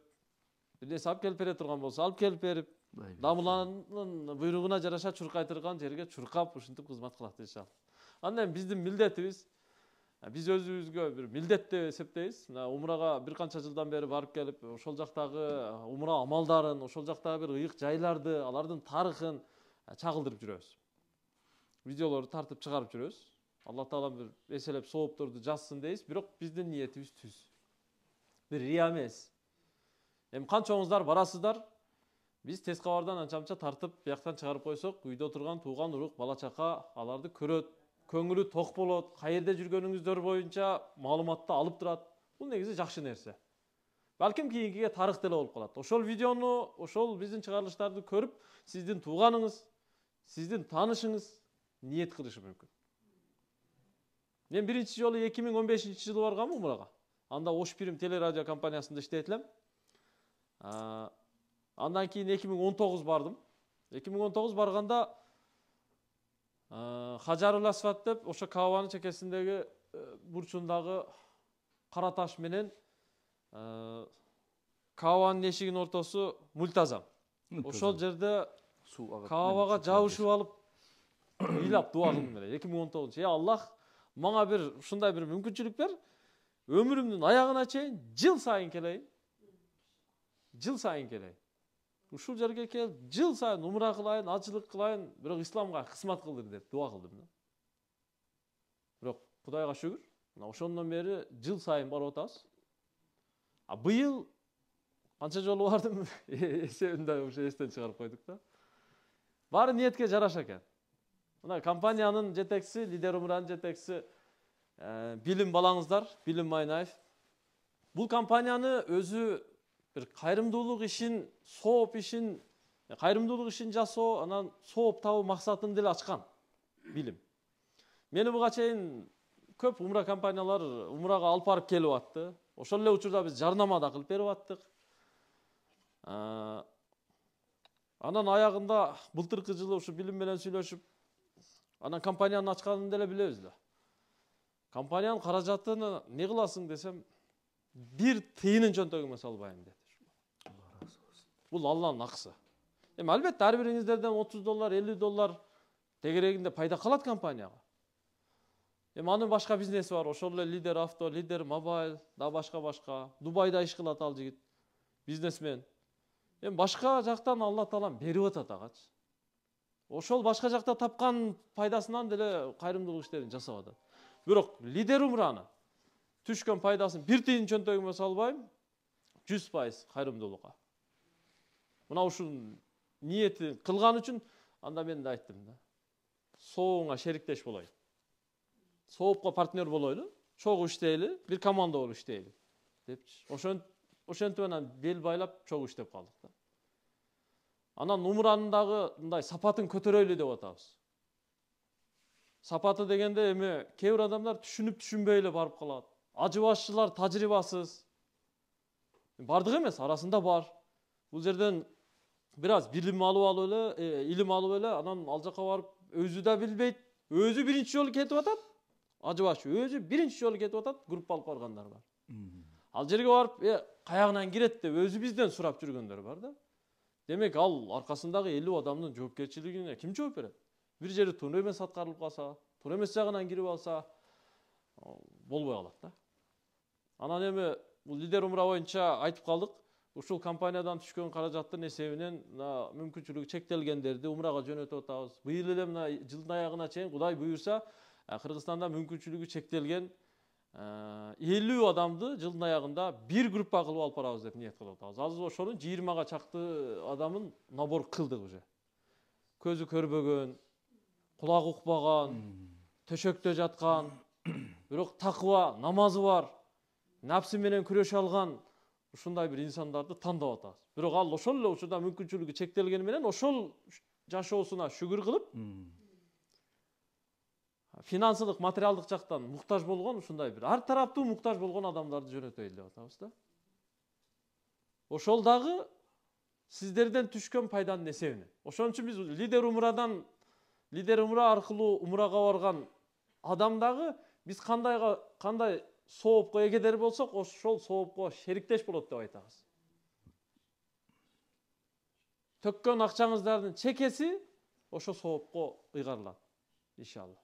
бірнәрсе алып келіп бере тұрған болса алып келіп беріп дамыланың бұйрығына жараша турган жерге чуркап ушинтип кызмат кылат иншалла андан биздин милдетибиз биз өзүбүзгө бир милдет деп эсептейбиз мына умурага бир канча жылдан бери барып келип ошол жактагы умра амалдарын ошол жактагы бир ыйык жайларды алардын тарыхын чагылдырып жүрөбүз видеолорду тартып чыгарып жүрөбүз алла таалам бир эселеп соопторду жазсын дейбиз бирок биздин ниетибиз түз бир рыя эмес эми канчоңуздар барасыздар биз тез кабардан анча мынча тартып бияктан чыгарып койсок үйдө отурган тууган урук бала чака аларды көрөт көңілі тоқ болады қай жүргеніңіздер жүргөнүңүздөр боюнча маалыматты алып тұрады бұл негізі жакшы нәрсе балким кейінгіге тарых деле болуп калат ошол видеоны ошол біздің чыгарылыштарды көріп сіздің туғаныңыз сіздің таанышыңыз ниет қылышы мүмкін мен бірінші жолы 2015 миң он бешинчи жылы барганмын мурага анда ош пирим телерадио компаниясында иштейт элем андан кейін 2019 бардым 2019 барғанда хажарул асфат деп ошо каабанын чекесиндеги бурчундагы кара таш менен каабанын эшигинин ортосу мультазам ошол жерде каабага жабышып алып ыйлап дуа кылдым эле эки миң он тогузунчу эй аллах мага бир ушундай бир мүмкүнчүлүк бер өмүрүмдүн аягына чейин жыл сайын келейин жыл сайын келейин ушул жерге келип жыл сайын умра кылайын ажылык кылайын бирок исламга кызмат кылдым деп дуа кылдым да бирок кудайга шүгүр мына ошондон бери жыл сайын барып атабыз а быйыл канча жолу бардым эсебин да уже эстен чыгарып койдук да баары ниетке жараша экен мына компаниянын жетекчиси лидер умранын жетекчиси билим балаңыздар билим майнаев бул компанияны өзү бир кайрымдуулук ишин сооп ишин кайрымдуулук ишин жасоо анан сооп табуу максатын деле ачкан билим мени буга чейин көп умра компаниялар умрага алып барып келип атты ошол эле учурда биз жарнама да кылып берип аттык анан аягында былтыркы жылы ушу билим менен сүйлөшүп анан компанияны ачканын деле билебиз да компаниянын каражатын эмне кыласың десем бир тыйынын чөнтөгүмө салбайм деди бұл алланың ақысы эми албетте ар бириңиздерден отуз доллар элүү доллар тегерегинде пайда калат компанияга эми анын башка бизнеси бар ошол эле лидер авто лидер мобайл да башка башка дубайда иш кылат ал жигит бизнесмен эми башка жактан алла таалам берип атат агачы ошол башка жакта тапкан пайдасынан деле кайрымдуулук иштерин жасап атат бирок лидер умраны түшкөн пайдасын бир тыйын чөнтөгүмө салбайм жүз пайыз кайрымдуулукка мынау үшін ниеті қылған үшін анда мен де айттым да соңа шериктеш болайын соопқа партнер болайлы чогуу иштейли бир команда болуп иштейли депчи ошентип анан бел байлап чогуу иштеп калдык да анан дагы мындай сапатын көтөрөлү деп атабыз сапаты дегенде эми кээ бир адамдар түшүнүп түшүнбөй эле барып калат ажыбашчылар тажрыйбасыз бардыгы эмес арасында бар бул жерден біраз билим алып алып эле илим алып эле анан ал жака барып өзү да билбейт өзү биринчи жолу кетип атат ажыбаш өзү биринчи жолу кетип атат группа алып баргандар бар ал жерге барып э каягынан кирет деп өзү бизден сурап жүргөндөр бар да демек ал аркасындагы элүү адамдын жоопкерчилигине ким жооп берет бир жери туура эмес аткарылып калса туура эмес жагынан кирип алса болбой калат да анан эми бул лидер умра боюнча айтып калдык ушул компаниядан түшкөн каражаттын эсебинен мына мүмкүнчүлүгү чектелгендерди умрага жөнөтүп атабыз быйыл эле мына жылдын аягына чейин кудай буюрса кыргызстанда мүмкүнчүлүгү чектелген элүү адамды жылдын аягында бир группа кылып алып барабыз деп ниет кылып атабыз азыр ошонун жыйырмага чакты адамын набор кылдык уже көзү көрбөгөн кулагы укпаган төшөктө жаткан бирок такыба намазы бар напси менен күрөшө алган ушундай бир инсандарды тандап атабыз бирок ал ошол эле учурда мүмкүнчүлүгү чектелгени менен ошол жашоосуна шүгүр кылып финансылык материалдык жактан муктаж болгон ушундай бир ар тараптуу муктаж болгон адамдарды жөнөтөйлү деп атабыз да ошол дагы сиздерден түшкөн пайданын эсебинен ошон үчүн биз лидер умурадан лидер умура аркылуу умурага барган адам дагы биз кандайга кандай соопко эгедер болсок ошол соопко шериктеш болот деп айтабыз төккөн акчаңыздардын чекеси ошо соопко ыйгарылат иншалла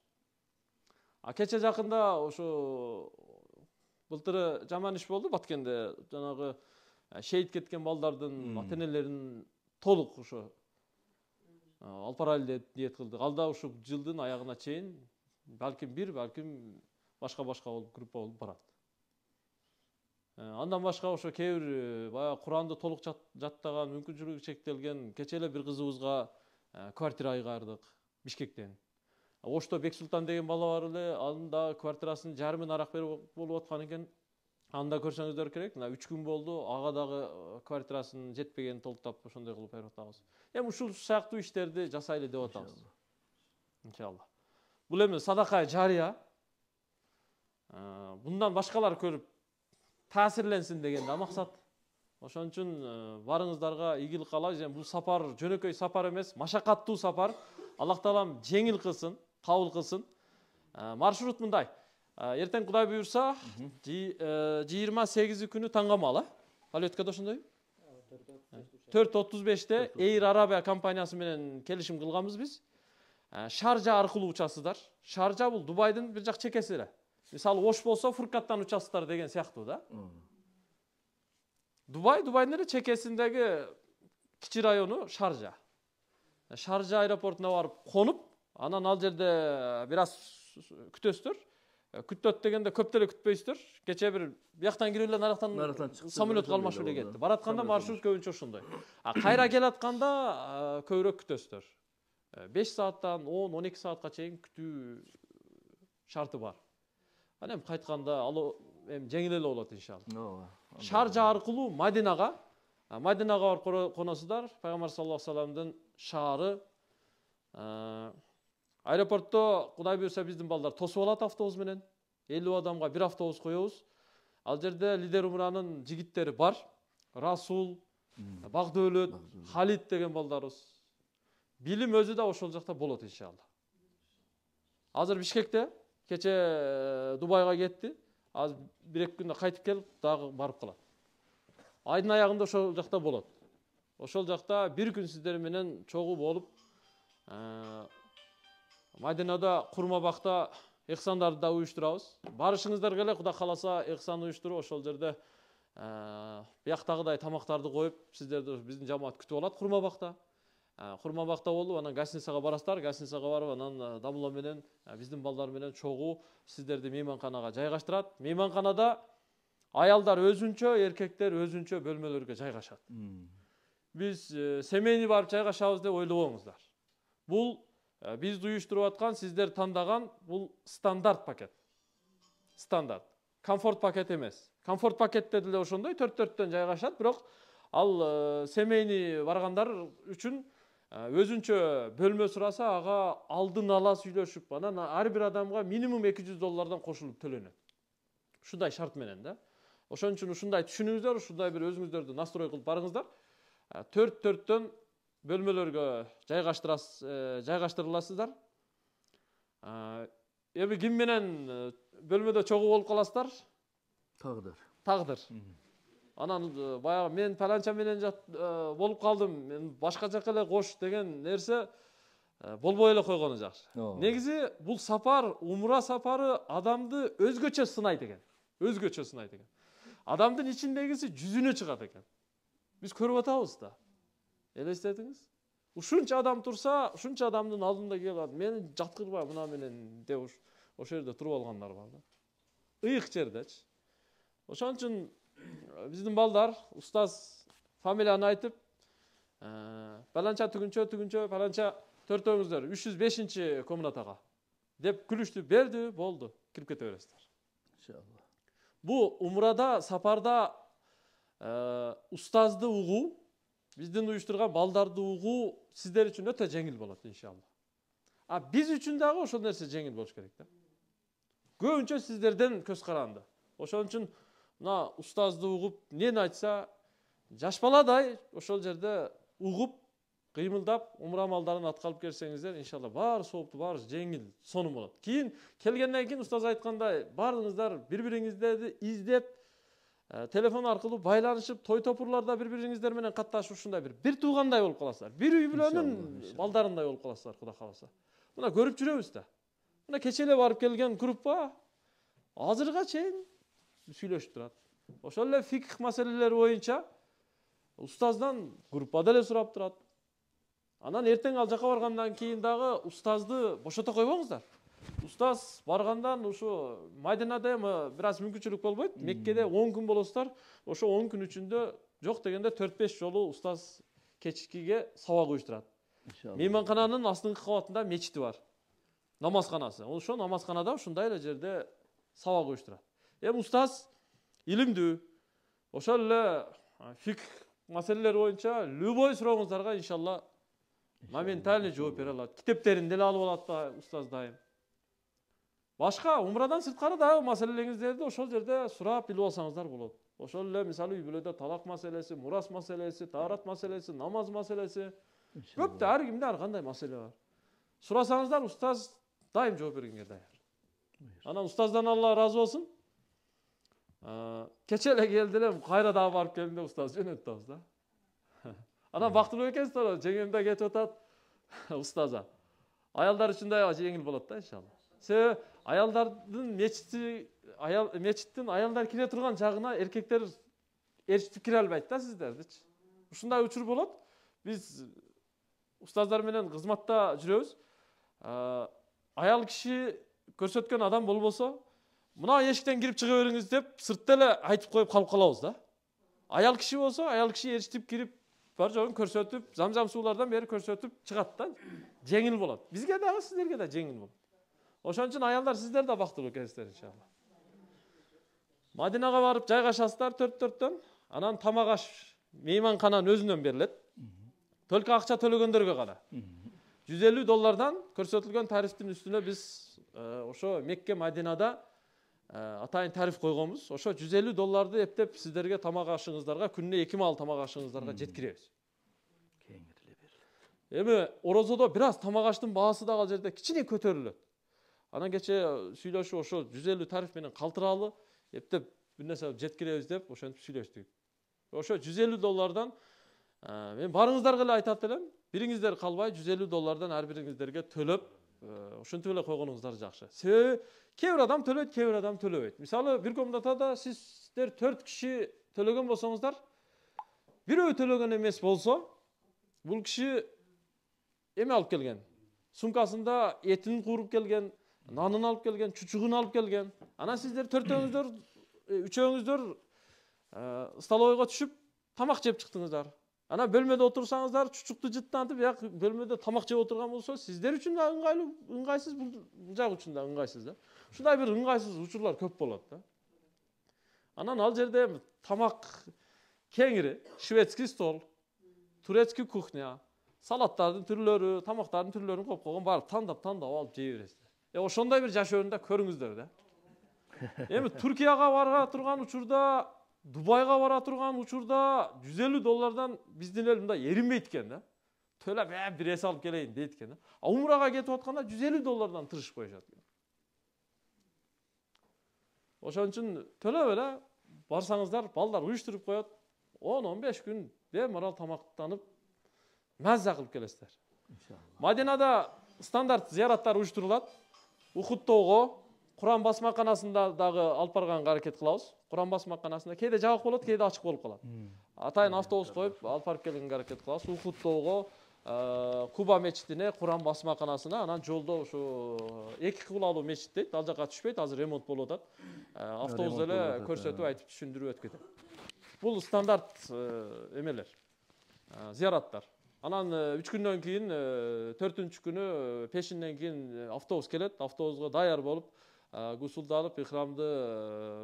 а кече жакында ошо былтыр жаман иш болду баткенде жанагы шейит кеткен балдардын ата энелерин толук ошо алып баралы деп ниет кылдык ал да ушу жылдын аягына чейин балким бир балким башка башка болуп группа болуп барат андан башка ошо кээ бир баягы куранды толук жаттаган мүмкүнчүлүгү чектелген кечэ эле бир кызыбызга квартира айгардык бишкектен ошто бексултан деген бала бар эле анын дагы квартирасынын жарымын арак берип болуп аткан экен аны да көрсөңүздөр керек мына үч күн болду ага дагы квартирасынын жетпегенин толуктап ошондой кылып берип атабыз эми ушул сыяктуу иштерди жасайлы деп атабыз иншалла бул эми садака жарыя бұндан башқалар көріп таасирленсин деген да мақсат ошон үчүн э, баарыңыздарга ийгилик каалайбыз эми бул сапар жөнөкөй сапар эмес машакаттуу сапар аллах таалам жеңил кылсын кабыл кылсын э, маршрут мындай э, эртең кудай буюрса жыйырма сегизи күнү таңгамал э полеткада ошондойбу төрт отуз беште эйр арабия компаниясы менен келишим кылганбыз биз шаржа аркылуу учасыздар шаржа бул дубайдын бир жак чекеси эле мысалы ош болса фуркаттан учасыздар деген сыяктуу да дубай дубайдын эле чекесиндеги кичи району шаржа шаржа аэропортуна барып конуп анан ал жерде бир аз күтөсүздөр күтөт дегенде көп деле күтпөйсүздөр кечээ бир бияктан кирип эле нарактан самолетко алмашып эле кетти баратканда маршрут көбүнчө ошондой а кайра келатканда көбүрөөк күтөсүздөр беш сааттан он он эки саатка чейин күтүү шарты бар ал эми кайтканда ал эми жеңил эле болот иншалла ооба шаржа аркылуу мадинага мадинага барып коносуздар пайгамбар саллаллаху алейхи вассаламдын шаары аэропортто кудай буюрса биздин балдар тосуп алат автобус менен элүү адамга бир автобус коебуз ал жерде лидер умранын жигиттери бар расул бакдөөлөт халид деген балдарыбыз билим өзү да ошол жакта болот иншалла азыр бишкекте кече дубайга кетти азыр бир эки күндө кайтып келип дагы барып калат айдын аягында ошол жакта болот ошол жакта бир күн сиздер менен чогуу болуп мадинада бакта ихсандарды да уюштурабыз барышыңыздар келе кудай кааласа ихсан уюштуруп ошол жерде бияктагыдай тамактарды коюп сиздерди биздин жамаат күтүп алат бакта Ә, бақта болу анан гостиницаға барасыздар гостиницаға барып анан ә, дабло менен ә, биздин балдар менен чогуу сиздерди мейманканага жайгаштырат мейманканада аялдар өзүнчө эркектер өзүнчө бөлмөлөргө жайгашат биз семейный барып жайгашабыз деп ойлобоңуздар бул биз уюштуруп аткан сиздер тандаган бул стандарт пакет стандарт комфорт пакет эмес комфорт пакетте деле ошондой төрт төрттөн жайгашат бирок ал семейный баргандар үчүн өзүнчө бөлмө сураса ага алдын ала сүйлөшүп анан ар бир адамга минимум 200 жүз доллардан кошулуп төлөнөт ушундай шарт менен да ошон үчүн ушундай түшүнүңүздөр ушундай бир өзүңүздөрдү настрой кылып барыңыздар ә, төрт төрттөн бөлмөлөргө э, жайгаштырыласыздар ә, эми ким менен э, бөлмөдө чогуу болуп каласыздар тагдыр тагдыр анан э, баягы мен паланча менен э, болуп калдым мен башка жака эле кош деген нерсе э, болбой эле койгону жакшы негизи бул сапар умра сапары адамды өзгөчө сынайт экен өзгөчө сынайт экен адамдын ичиндегиси жүзүнө чыгат экен биз көрүп атабыз да элестетиңиз ушунча адам турса ушунча адамдын алдында келип атат мени жаткырба мына менен деп ошол жерде туруп алгандар бар да ыйык жердечи ошон үчүн биздин балдар устаз фамилияны айтып баланча түгүнчө түгүнчө баланча төртөөңүздөр үч жүз бешинчи комнатага деп күлүштү берди болду кирип кете бересиздер иншалла бул умрада сапарда устазды угуу биздин уюштурган балдарды угуу сиздер үчүн өтө жеңил болот иншалла а биз үчүн дагы ошол нерсе жеңил болуш керек да көбүнчө сиздерден көз каранды ошон үчүн мына ұстазды ұғып нені айтса жаш баладай ошол жерде ұғып кыймылдап умра амалдарын аткарып келсеңиздер иншалла баары сооптуу баары жеңил сонун болот кийин келгенден кийин устаз айткандай баарыңыздар бири бириңиздерди издеп ә, телефон аркылуу байланышып той топурларда бири бириңиздер менен катташып ушундай бир бир туугандай болуп каласыздар бир үй бүлөнүн балдарындай болуп каласыздар кудай кааласа мына көрүп жүрөбүз да мына кечээле барып келген группа азыркыга чейин сүйлөшүп турат ошол эле фикх маселелери боюнча устаздан группада эле сурап турат анан эртең ал жака баргандан кийин дагы устазды бошото койбоңуздар устаз баргандан ушу мадинада эми бир аз мүмкүнчүлүк болбойт меккеде он күн болосуздар ошо он күн ичинде жок дегенде төрт беш жолу устаз кечкиге сабак уюштурат мейманкананын астыңкы кабатында мечити бар намазканасы ошо намазканада ушундай эле жерде сабак уюштурат Hem ustaz ilimdi. Oşalla fik meseleler boyunca любой сұрағыңыздарға иншалла моментально жооп бере алат китептерин деле алып алат да устаз дайым башка умрадан сырткары дагы маселелериңиздерди ошол жерде сурап билип алсаңыздар болот ошол эле мисалы үй бүлөдө талак маселеси мурас маселеси таарат маселеси намаз маселеси көптө ар кимде ар кандай маселе бар сурасаңыздар устаз дайым жооп бергенге даяр анан устаздан алла ыраазы болсун keçele кайра дагы барып келдим ustaz устаз абыз да анан бактылуу жеңем да кетип атат устаза аялдар үчүн да жеңил болот да иншалла себеби аялдардын мечити аял мечиттин аялдар кире турган жагына эркектер эрчитип кире албайт да сиздердичи ушундай учур болот биз устаздар менен кызматта жүрөбүз аял киши көрсөткөн адам болбосо мына есіктен кіріп шыға беріңіз деп сыртта эле айтып қойып қалып калабыз да аял киши болсо аял киши ээрчитип кирип бар жогун көрсөтүп замзам суулардан бери көрсөтүп чыгат да жеңил болот бизге дагы сиздерге да жеңил болот ошон үчүн аялдар сиздер да бактылуу экенсиздер иншалла мадинага барып жайгашасыздар төрт төрттөн анан тамак аш мейманкананын өзүнөн берилет только акча төлөгөндөргө гана жүз элүү доллардан көрсөтүлгөн тарифтин үстүнө биз э, ошо мекке мадинада атайын тариф койгонбуз ошо жүз элүү долларды эптеп сиздерге тамак ашыңыздарга күнүнө эки маал тамак ашыңыздарга жеткиребиз эми орозодо бир аз тамак аштын баасы дагы ал жерде кичине көтөрүлөт анан кечээ сүйлөшүп ошо жүз элүү тариф менен калтыралы эптеп бир нерсе кылып жеткиребиз деп ошентип сүйлөштүк ошо жүз элүү доллардан мен баарыңыздарга эле айтат элем бириңиздер калбай жүз элүү доллардан ар бириңиздерге төлөп ушинтип эле койгонуңуздар жакшы себеби кээ бир адам төлөйт кээ бир адам төлөбөйт мисалы бир комнатада сиздер төрт киши төлөгөн болсоңуздар бирөө төлөгөн эмес болсо бул киши эме алып келген сумкасында этин кууруп келген нанын алып келген чучугун алып келген анан сиздер төртөөңүздөр үчөөңүздөр столовойго түшүп тамак жеп чыктыңыздар ана бөлмеде отырсаңыздар чучукту жыттантып бияк бөлмөдө тамак жеп отурган болсо сиздер үчүн да ыңгайлуу ыңгайсыз бул жак үчүн да ыңгайсыз да ушундай бир ыңгайсыз учурлар көп болот да анан ал жерде тамак кеңири шведский стол турецкий кухня салаттардын түрлөрү тамактардын түрлөрүн коюп койгон баары тандап тандап алып жей бересиздер ошондой бир жашоону да көрүңүздөр да эми туркияга бара турган учурда Дубайга бара турган учурда 150 доллардан биздин эл мындай еринбейт экен да төлөп э бир эс алып келейин дейт экен да а умрага кетип атканда 150 доллардан тырышып коюшат экен ошон үчүн төлөп эле барсаңыздар балдар уюштуруп коет 10-15 күн бемарал тамактанып маза кылып келесиздер иншалла мадинада стандарт зыяраттар уюштурулат ухуттоого құран дағы алып барғанға әрекет қыламыз құран басмақанасында кейде жабық болады кейде ашық болып қалады атайын автобус қойып алып барып келгенге әрекет қыламыз ухудтоого куба мечитине құран басмақанасына анан жолдо ушу эки кылалуу мечит дейт ал жака түшпөйт азыр ремонт болуп атат автобус эле көрсөтүп айтып түшүндүрүп өтүп кетет бул стандарт эмелер зияраттар анан үч күндөн кийин төртүнчү күнү пешинден кийин автобус келет автобуска даяр болуп алып ихрамды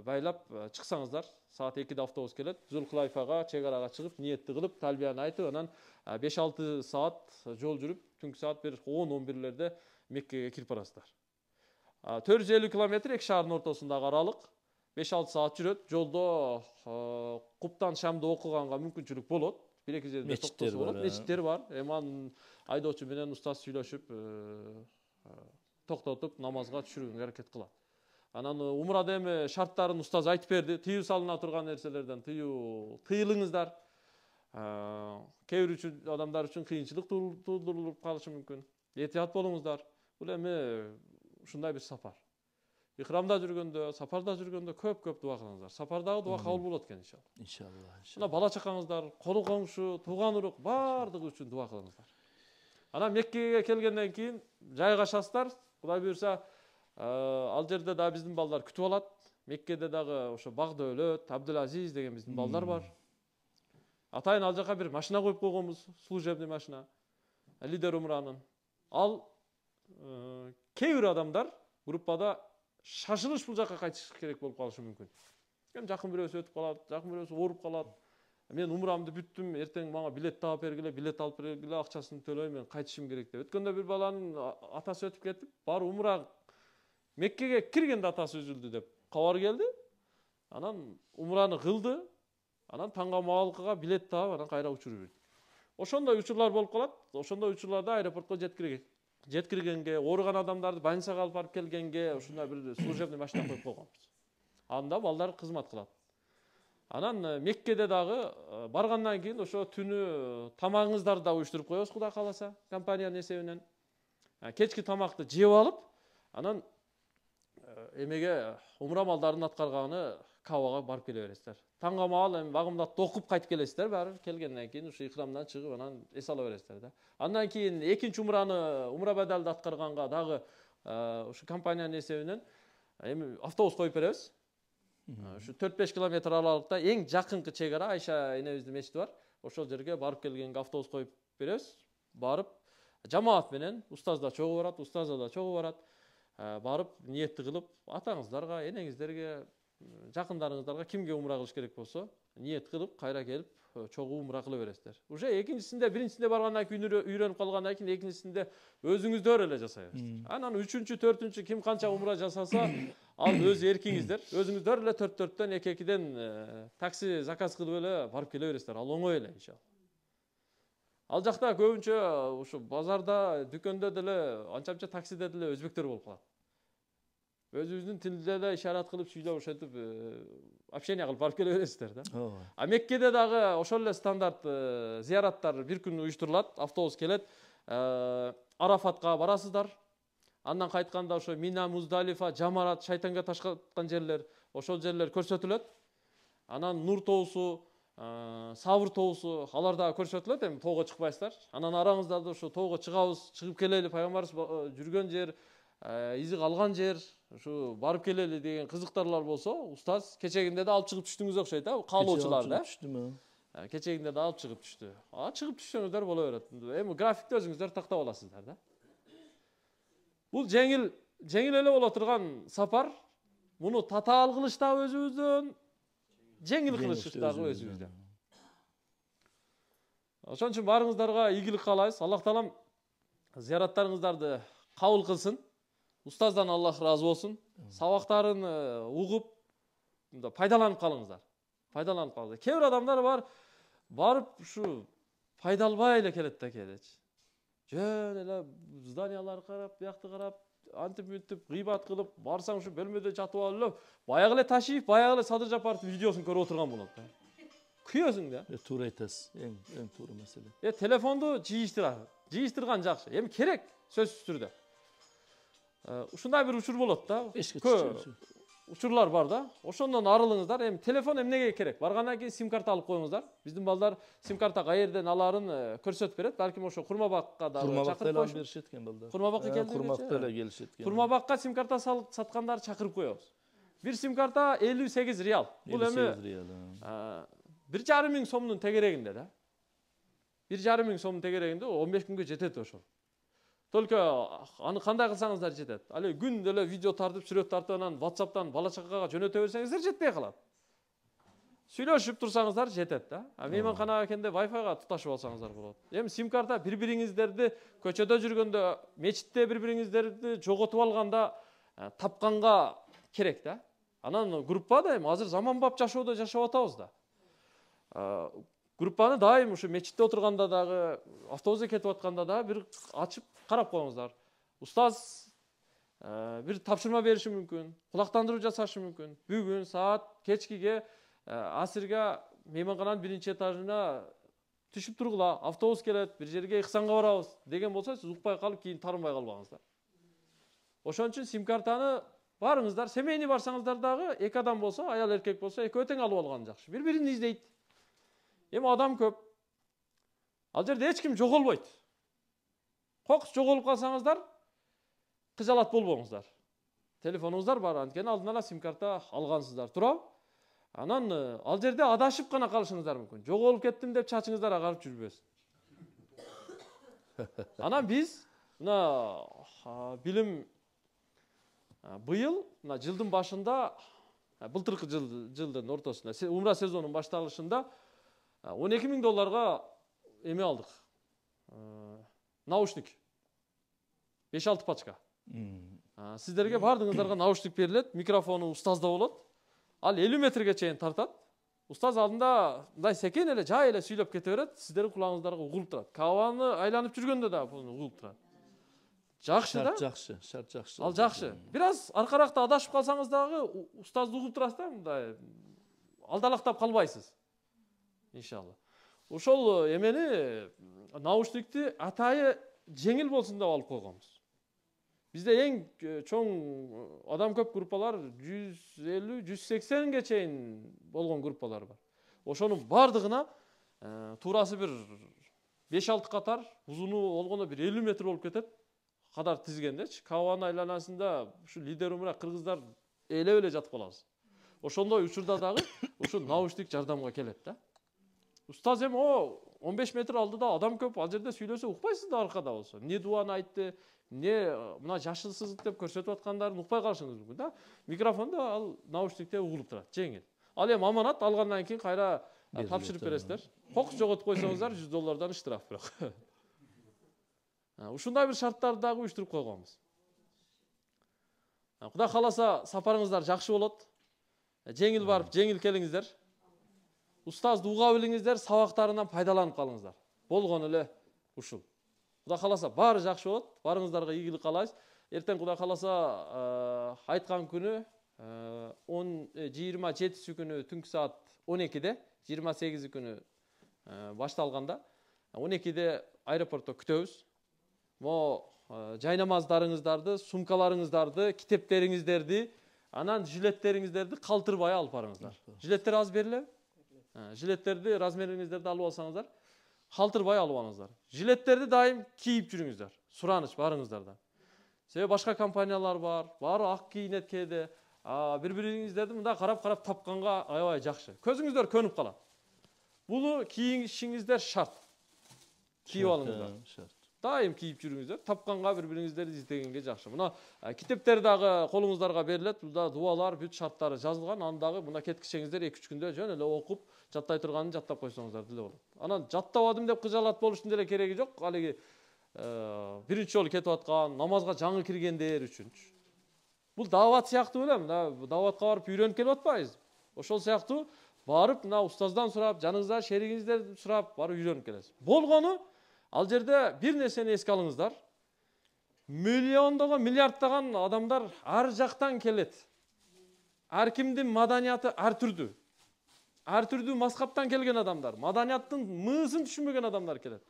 байлап чыксаңыздар саат экиде автобус келет зулхулайфага чегарага чыгып ниетти кылып талбияны айтып анан беш алты саат жол жүрүп түнкү саат бир он он бирлерде меккеге кирип барасыздар төрт жүз элүү километр эки шаардын ортосундагы аралык беш алты саат жүрөт жолдо куптан шамды окуганга мүмкүнчүлүк болот бир эки жерде мечиттер бар мечиттер бар эми анын айдоочу менен устаз сүйлөшүп тоқтотып намазға түсіруге әрекет қылады анан э, умра эми шарттарын ұстаз айтып берді тыюу салына тұрған нәрселерден тыю тыйылыңыздар кээ бир адамдар үшін қиыншылық тудырылып калышы мүмкін этият болуңуздар бұл эми ушундай бир сапар ихрамда жүргөндө сапарда жүргөндө көп көп дуа кылыңыздар сапардагы дуа кабыл болот экен иншалла иншалла мына бала чакаңыздар кону коңшу тууган урук баардыгы үчүн дуа кылыңыздар анан меккеге келгенден кийин жайгашасыздар құдай бұйырса ә, ал жерде да біздің балалар күтіп алады меккеде дағы ошо багдәулет әбділәзиз деген біздің балалар бар атайын ал жаққа бір машина қойып қойғанбыз служебный машина лидер умраның ал ә, кейбір адамдар группада шашылыш бұл жаққа қайтыш керек болып қалышы мүмкін жақын біреусі өтіп қалады жақын біреусі ауырып қалады мен умрамды бүттім ертең маған билет таап бергіле билет алып бергіле ақшасын төлеймін мен қайтышым керек деп өткенде бір баланың атасы өтіп кетіп бар умра меккеге кіргенде атасы үзүлдү деп кабар келді. анан умраны қылды анан таңгамаалкыга билет таап анан кайра учуруп ошондой учурлар болуп калат ошондой учурларда аэропортко жеткиргенге ооруган адамдарды больницага алып барып келгенге ушундай бир служебный машина коюп койгонбуз анда балдар кызмат кылат анан э, меккеде дагы э, баргандан кийин ошо түнү э, тамагыңыздарды да уюштуруп коебуз кудай кааласа компаниянын эсебинен кечки тамакты жеп алып анан эмеге умра малдарын аткарганы кабага барып келе бересиздер таңга маал эми багымдатты окуп кайтып келесиздер баары келгенден кийин ушу ихрамдан чыгып анан эс ала бересиздер да андан кийин экинчи умраны умра бадалды аткарганга дагы ушу компаниянын эсебинен эми автобус коюп беребиз ушу төрт беш километр аралыкта эң жакынкы чек ара айша энебиздин мечити бар ошол жерге барып келгенге автобус коюп беребиз барып жамаат менен устаз да чогуу барат устаза да чогуу барат барып ниетти кылып атаңыздарга энеңиздерге жакындарыңыздарга кимге умра кылыш керек болсо ниет кылып кайра келип чогуу умра кыла бересиздер уже экинчисинде биринчисинде баргандан кийин үйрөнүп калгандан кийин экинчисинде өзүңүздөр эле жасай анан үчүнчү төртүнчү ким канча умра жасаса ал өз еркіңіздер өзіңіздер эле төрт төрттөн эки экиден такси заказ кылып эле барып келе бересиздер ал оңой эле иншалла ал жакта көбүнчө ушу базарда дүкөндө деле анча мынча таксиде деле өзбектер болуп калат өзүбүздүн тилде эле ишарат кылып сүйлөп ошентип общение кылып барып келе бересиздер да ооба а меккеде дагы ошол эле стандарт зыяраттар бир күн уюштурулат автобус келет арафатка барасыздар андан кайтканда ошо мина муздалифа жамарат шайтанга ташкаткан жерлер ошол жерлер көрсөтүлөт анан нур тоосу э, сабыр тоосу алар дагы көрсөтүлөт эми тоого чыкпайсыздар анан араңызда да ушу тоого чыгабыз чыгып келели пайгамбарыбыз э, жүргөн жер э, изи калган жер ушу барып келели деген кызыктарлар болсо устаз кечегинде да алып чыгып түштүңүз окшойт а каалоочуларды да түштүм кечегинде да алып чыгып түштү а чыгып түшсөңүздөр боло берет эми графикти өзүңүздөр тактап аласыздар да бұл жеңіл жеңіл эле боло турган сапар муну татаал кылыш дагы өзүбүздөн жеңил кылыш дагы өзүбүздөн ошон үчүн баарыңыздарга ийгилик каалайбыз аллах таалам зыяраттарыңыздарды кабыл кылсын устаздан аллах разы болсын сабақтарын ұғып э, пайдаланып қалыңыздар пайдаланып қалыңыздар бир адамдар бар барып ушу пайда албай эле келет да кээдечи жөн эле зданиялар карап биякты карап антип минтип гыйбат кылып барсаң ушу бөлмөдө жатып алып эле баягы эле ташиев баягы эле садыр жапаровдун видеосун көрүп отурган болот да күйөсүң да туура айтасыз эң эң туура маселе э телефонду жыйыштыралы жыйыштырган жакшы эми керек сөзсүз түрдө ушундай бир учур болот да эшикке uçurlar barda. Oşondan arılыңыздар, эми телефон эмнеге керек? Баргандан кийин сим карта алып коюңуздар. Биздин балдар сим карта каерден аларын көрсөтүп берет. Балким ошо Курмабакка да чакырып коюп беришет экен балдар. Курмабакка келди. Курмабакка эле келишет экен. Курмабакка сим карта салып саткандар чакырып коебуз. Бир сим карта 58 реал. Бул эми 1,5 миң сомдун тегерегинде да. 1,5 миң сомдун тегерегинде 15 күнгө жетет ошол. только аны қандай кылсаңыздар жетет ал эми күн видео тартып сүрөт тартып анан ватсаптан бала чакага жөнөтө берсеңіздер жетпей калат сөйлесіп турсаңыздар жетет да а мейманканага келгенде файға туташып алсаңыздар болады эми сим карта бири бириңиздерди көчөдө жүргөндө мечитте бири бириңиздерди жоготуп алганда тапқанға керек да анан группада эми азыр заманбап жашоодо жашап атабыз да группаны дайым ушу мечитте отурганда дагы автобуста кетип атканда дагы бир ачып карап коюңуздар устаз э, бир тапшырма бериши мүмкүн кулактандыруу жасашы мүмкүн бүгүн саат кечкиге э, асирге мейманкананын биринчи этажына түшүп тургула автобус келет бир жерге ыйксанга барабыз деген болсо сиз укпай калып кийин таарынбай калбаңыздар ошон үчүн сим картаны барыңыздар семейный барсаңыздар дагы эки адам болсо аял эркек болсо экөө тең алып алган жакшы бири бирин издейт эми адам көп ал жерде эч ким жоголбойт кокус жоголуп калсаңыздар кыжалат болбоңуздар телефонуңуздар бар анткени алдын ала сим карта алгансыздар туурабы анан ал жерде адашып гана калышыңыздар мүмкүн жоголуп кеттим деп чачыңыздар агарып жүрбөсүн анан биз мына билим быйыл мына жылдын башында былтыркы жылдын ортосунда умра сезонунун башталышында он екі мың долларға еме алдық э, наушник беш алты пачка сіздерге барлығыңыздарға наушник беріледі микрофоны ұстазда болады ал елу метрге шейін тартады ұстаз алдында мындай секен эле жай эле сүйлөп кете береді сіздердің құлағыңыздарға угулуп турат кабаны айланып жүргөндө да угулуп тұрады жақсы да жақсы шарт жақсы ал жақсы біраз ары қарақта адашып қалсаңыз дағы ұстазды ұғып тұрасыз да мындай алдалақтап қалбайсыз inşallah ошол эмени наушникти атайы жеңил болсун деп алып койгонбуз бизде эң чоң адам көп группалар жүз элүү жүз сексенге чейин болгон группалар бар ошонун баардыгына туурасы бир беш алты катар узуну болгондо бир элүү метр болуп кетет кадар тизгендечи кабанын айланасында ушу лидер умра кыргыздар ээлеп эле жатып калабыз ошондой учурда дагы ушу наушник жардамга келет да ұстаз эми о 15 метр алдыда адам көп ал жерде сүйлөсө укпайсыз да аркада болсо эмне дубаны айтты эмне мына жашылсыз деп көрсөтүп аткандарын укпай калышыңыз мүмкүн да микрофондо ал наушникте угулуп турат жеңил ал эми аманат алгандан кийин кайра тапшырып бересиздер кокус жоготуп койсоңуздар жүз доллардан штраф бирок ушундай бир шарттарды дагы уюштуруп койгонбуз кудай кааласа сапарыңыздар жакшы болот жеңил барып жеңил келиңиздер ұстаз дұға біліңіздер сабақтарынан пайдаланып қалыңыздар болған іле ұшыл құда қаласа бары жақсы болады барыңыздарға игілік қалайсыз ертең құда қаласа айтқан күні он жиырма жетісі күні түнгі саат он екіде жиырма күні ә, башталғанда он екіде аэропортта күтөбүз мо жайнамаздарыңыздарды сумкаларыңыздарды китептериңиздерди анан жилеттериңиздерди калтырбай алып барыңыздар жилеттер аз берилеби жилеттерді размеріңіздерді алып алсаңыздар қалтырбай алып алыңыздар жилеттерді дайым киіп жүріңіздер сұраныш да себебі башқа компаниялар бар бар ақ киінеді кээде бір біріңіздерді мында қарап қарап тапқанға аябай жақсы көзіңіздер көніп қалады бұны киінішіңіздер шарт киіп алыңыздар шарт дайым кийип жүрүңүздөр тапканга бири бириңиздерди издегенге жакшы мына китептер дагы колуңуздарга берилет мында дубалар бүт шарттары жазылган аны дагы мына кеткичеңиздер эки үч күндө жөн эле окуп жаттай турганын жаттап койсоңуздар деле болот анан жаттабадым деп кыжаалат болуштун деле кереги жок алиги биринчи жолу кетип аткан намазга жаңы киргендер үчүнчү бул даават сыяктуу эле мына дааватка барып үйрөнүп келип атпайбыз ошол сыяктуу барып мына устаздан сурап жаныңызда шеригиңизден сурап барып үйрөнүп келесиз болгону ал жерде бир нәрсені еске алыңыздар миллиондаған миллиардтаған адамдар жактан жақтан келеді кимдин маданияты Әр түрдүү мазхабтан келген адамдар маданияттың мысын түшінбеген адамдар келеді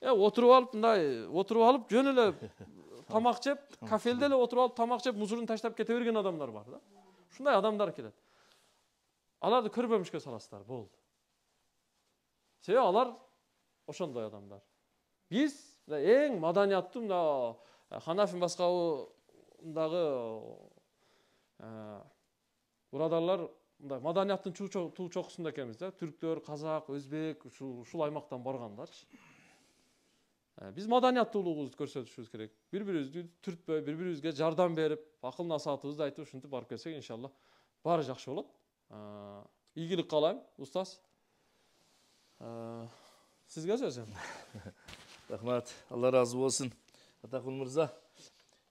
е э, отырып алып мындай отырып алып жөн эле тамақ жеп кафелде эле отырып алып тамақ жеп мусорун таштап кете берген адамдар бар да ушундай адамдар келет аларды көрбөмүшкө саласыздар болду себеби алар ошондой адамдар биз ең маданияттуу мына э, ханафин мазхабындагы бұрадарлар э, мындай маданияттын туу чокусунда екенбіз да түрктөр қазақ өзбек ушул ушул аймактан баргандарчы э, биз маданияттуулугубузду көрсөтүшүбүз керек бири бирибизди түртпөй бири бирибизге жардам берип акыл насаатыбызды айтып ушинтип барып келсек иншалла баары жакшы болот ийгилик каалайм устаз сизге сөз эми рахмат алла разы болсын атакул мырза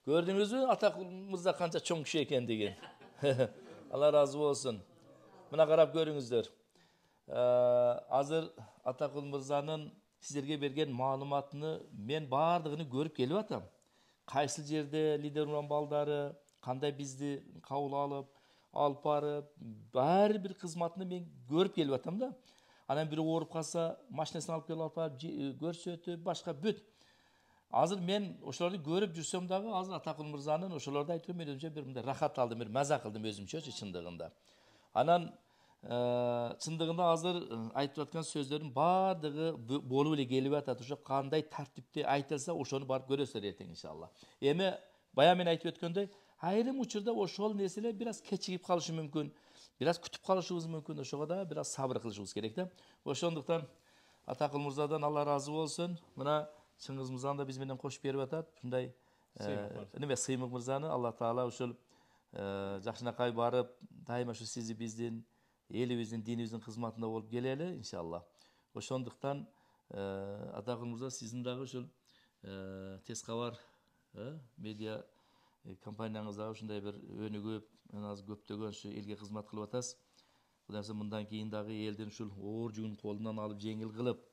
көрдіңіз бе атакул мырза қанша чоң кіші екен деген алла разы болсын мына қарап көріңіздер азыр атакул мырзаның сіздерге берген мағлұматыны мен бағардығыны көріп келіп атам қайсыл жерде лидер балдары қандай бізді қаулы алып алып барып бір қызматыны мен көріп келіп атам да анан бирөө ооруп калса машинасын алып келип алып барып э, көрсөтүп башка бүт азыр мен ошолорду көрүп жүрсөм дагы азыр атакул мырзанын ошолорду айтып мен өзүмчө бир мындай рахат алдым бир маза кылдым өзүмчөчү чындыгында анан э, чындыгында азыр э, айтып аткан сөздөрдүн баардыгы болуп эле келип атат ошо кандай тартипте айтылса ошону барып көрөсүздөр эртең иншалла эми бая мен айтып өткөндөй айрым учурда ошол нерселер бир аз кечигип калышы мүмкүн biraz мүмкін qolishimiz да біраз сабыр sabr керек да ошондуктан атакул мырзадан алла разы болсын мына чыңгыз мырзаны да менен қосып беріп жатады мындай неме сыймық мырзаны алла таала ушул жакшынакай барып дайыма ушу сизи биздин элибиздин динибиздин кызматында болуп келели иншалла ошондуктан атакул мырза сиздин дагы ушул тез кабар медиа компанияңыз дагы ушундай бир өнүгүп мен азыр көптөгөн ушу элге кызмат кылып атасыз кудай буюрса мындан кийин дагы элдин ушул оор жүгүн колунан алып жеңил кылып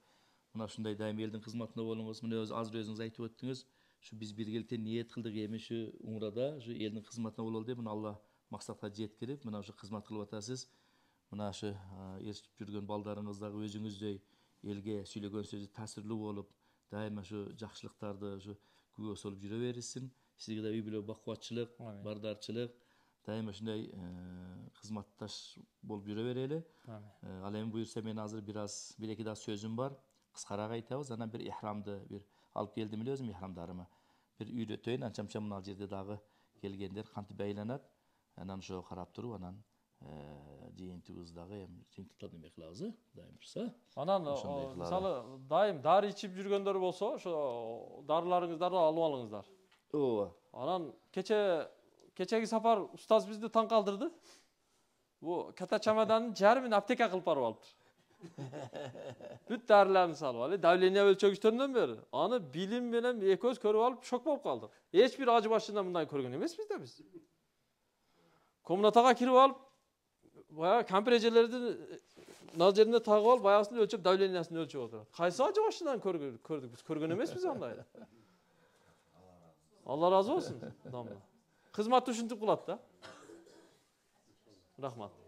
мына ушундай дайым элдин кызматында болуңуз мына өзү азыр өзүңүз айтып өттүңүз ушу биз биргеликте ниет кылдык эми ушу умрада ушу элдин кызматына бололу деп мына алла максатка жеткирип мына ушу кызмат кылып атасыз мына ушу эришип жүргөн балдарыңыз дагы өзүңүздөй элге сүйлөгөн сөзү таасирлүү болуп дайыма ушу жакшылыктарды ушу күбөсү болуп жүрө берсин сизге да үй бүлө бакубатчылык бардарчылык дайыма ушундай кызматташ болуп жүрө берели ал эми буюрса мен азыр бир аз бир эки да сөзүм бар кыскараак айтабыз анан бир ихрамды бир алып келдим эле өзүм ихрамдарымы бир үйрөтөйүн анча мынча мына жерде дагы келгендер кантип байланат анан ошого карап туруп анан жыйынтыбыз дагы эми жыйынтыктап эме кылабыз э дайым турса анан мисалы дайым дары ичип жүргөндөр болсо ошо дарыларыңыздарды алып алыңыздар ооба анан кечээ kechagi safar ustaz bizde tan kaldırdı. bu katta chamadonni jarmini apteka qilib borib olibdi bitta dorilarni solib olib давление o'lchagichdan beri ani bilim bilan ko'z ko'rib olib shok bo'lib qoldik hech bir hoji boshchidan bunday ko'rgan emas bizda biz kiri alıp olib boyagi komprejelarni nozerini tag'ib olib boyagisini o'lchab давлениясini o'lchab o'tiradi qaysi hoji boshchidan ko'rdik biz ko'rgan emas biz undayni Allah razı olsun adamdan. Қызматты үшін түп қылады да рахмат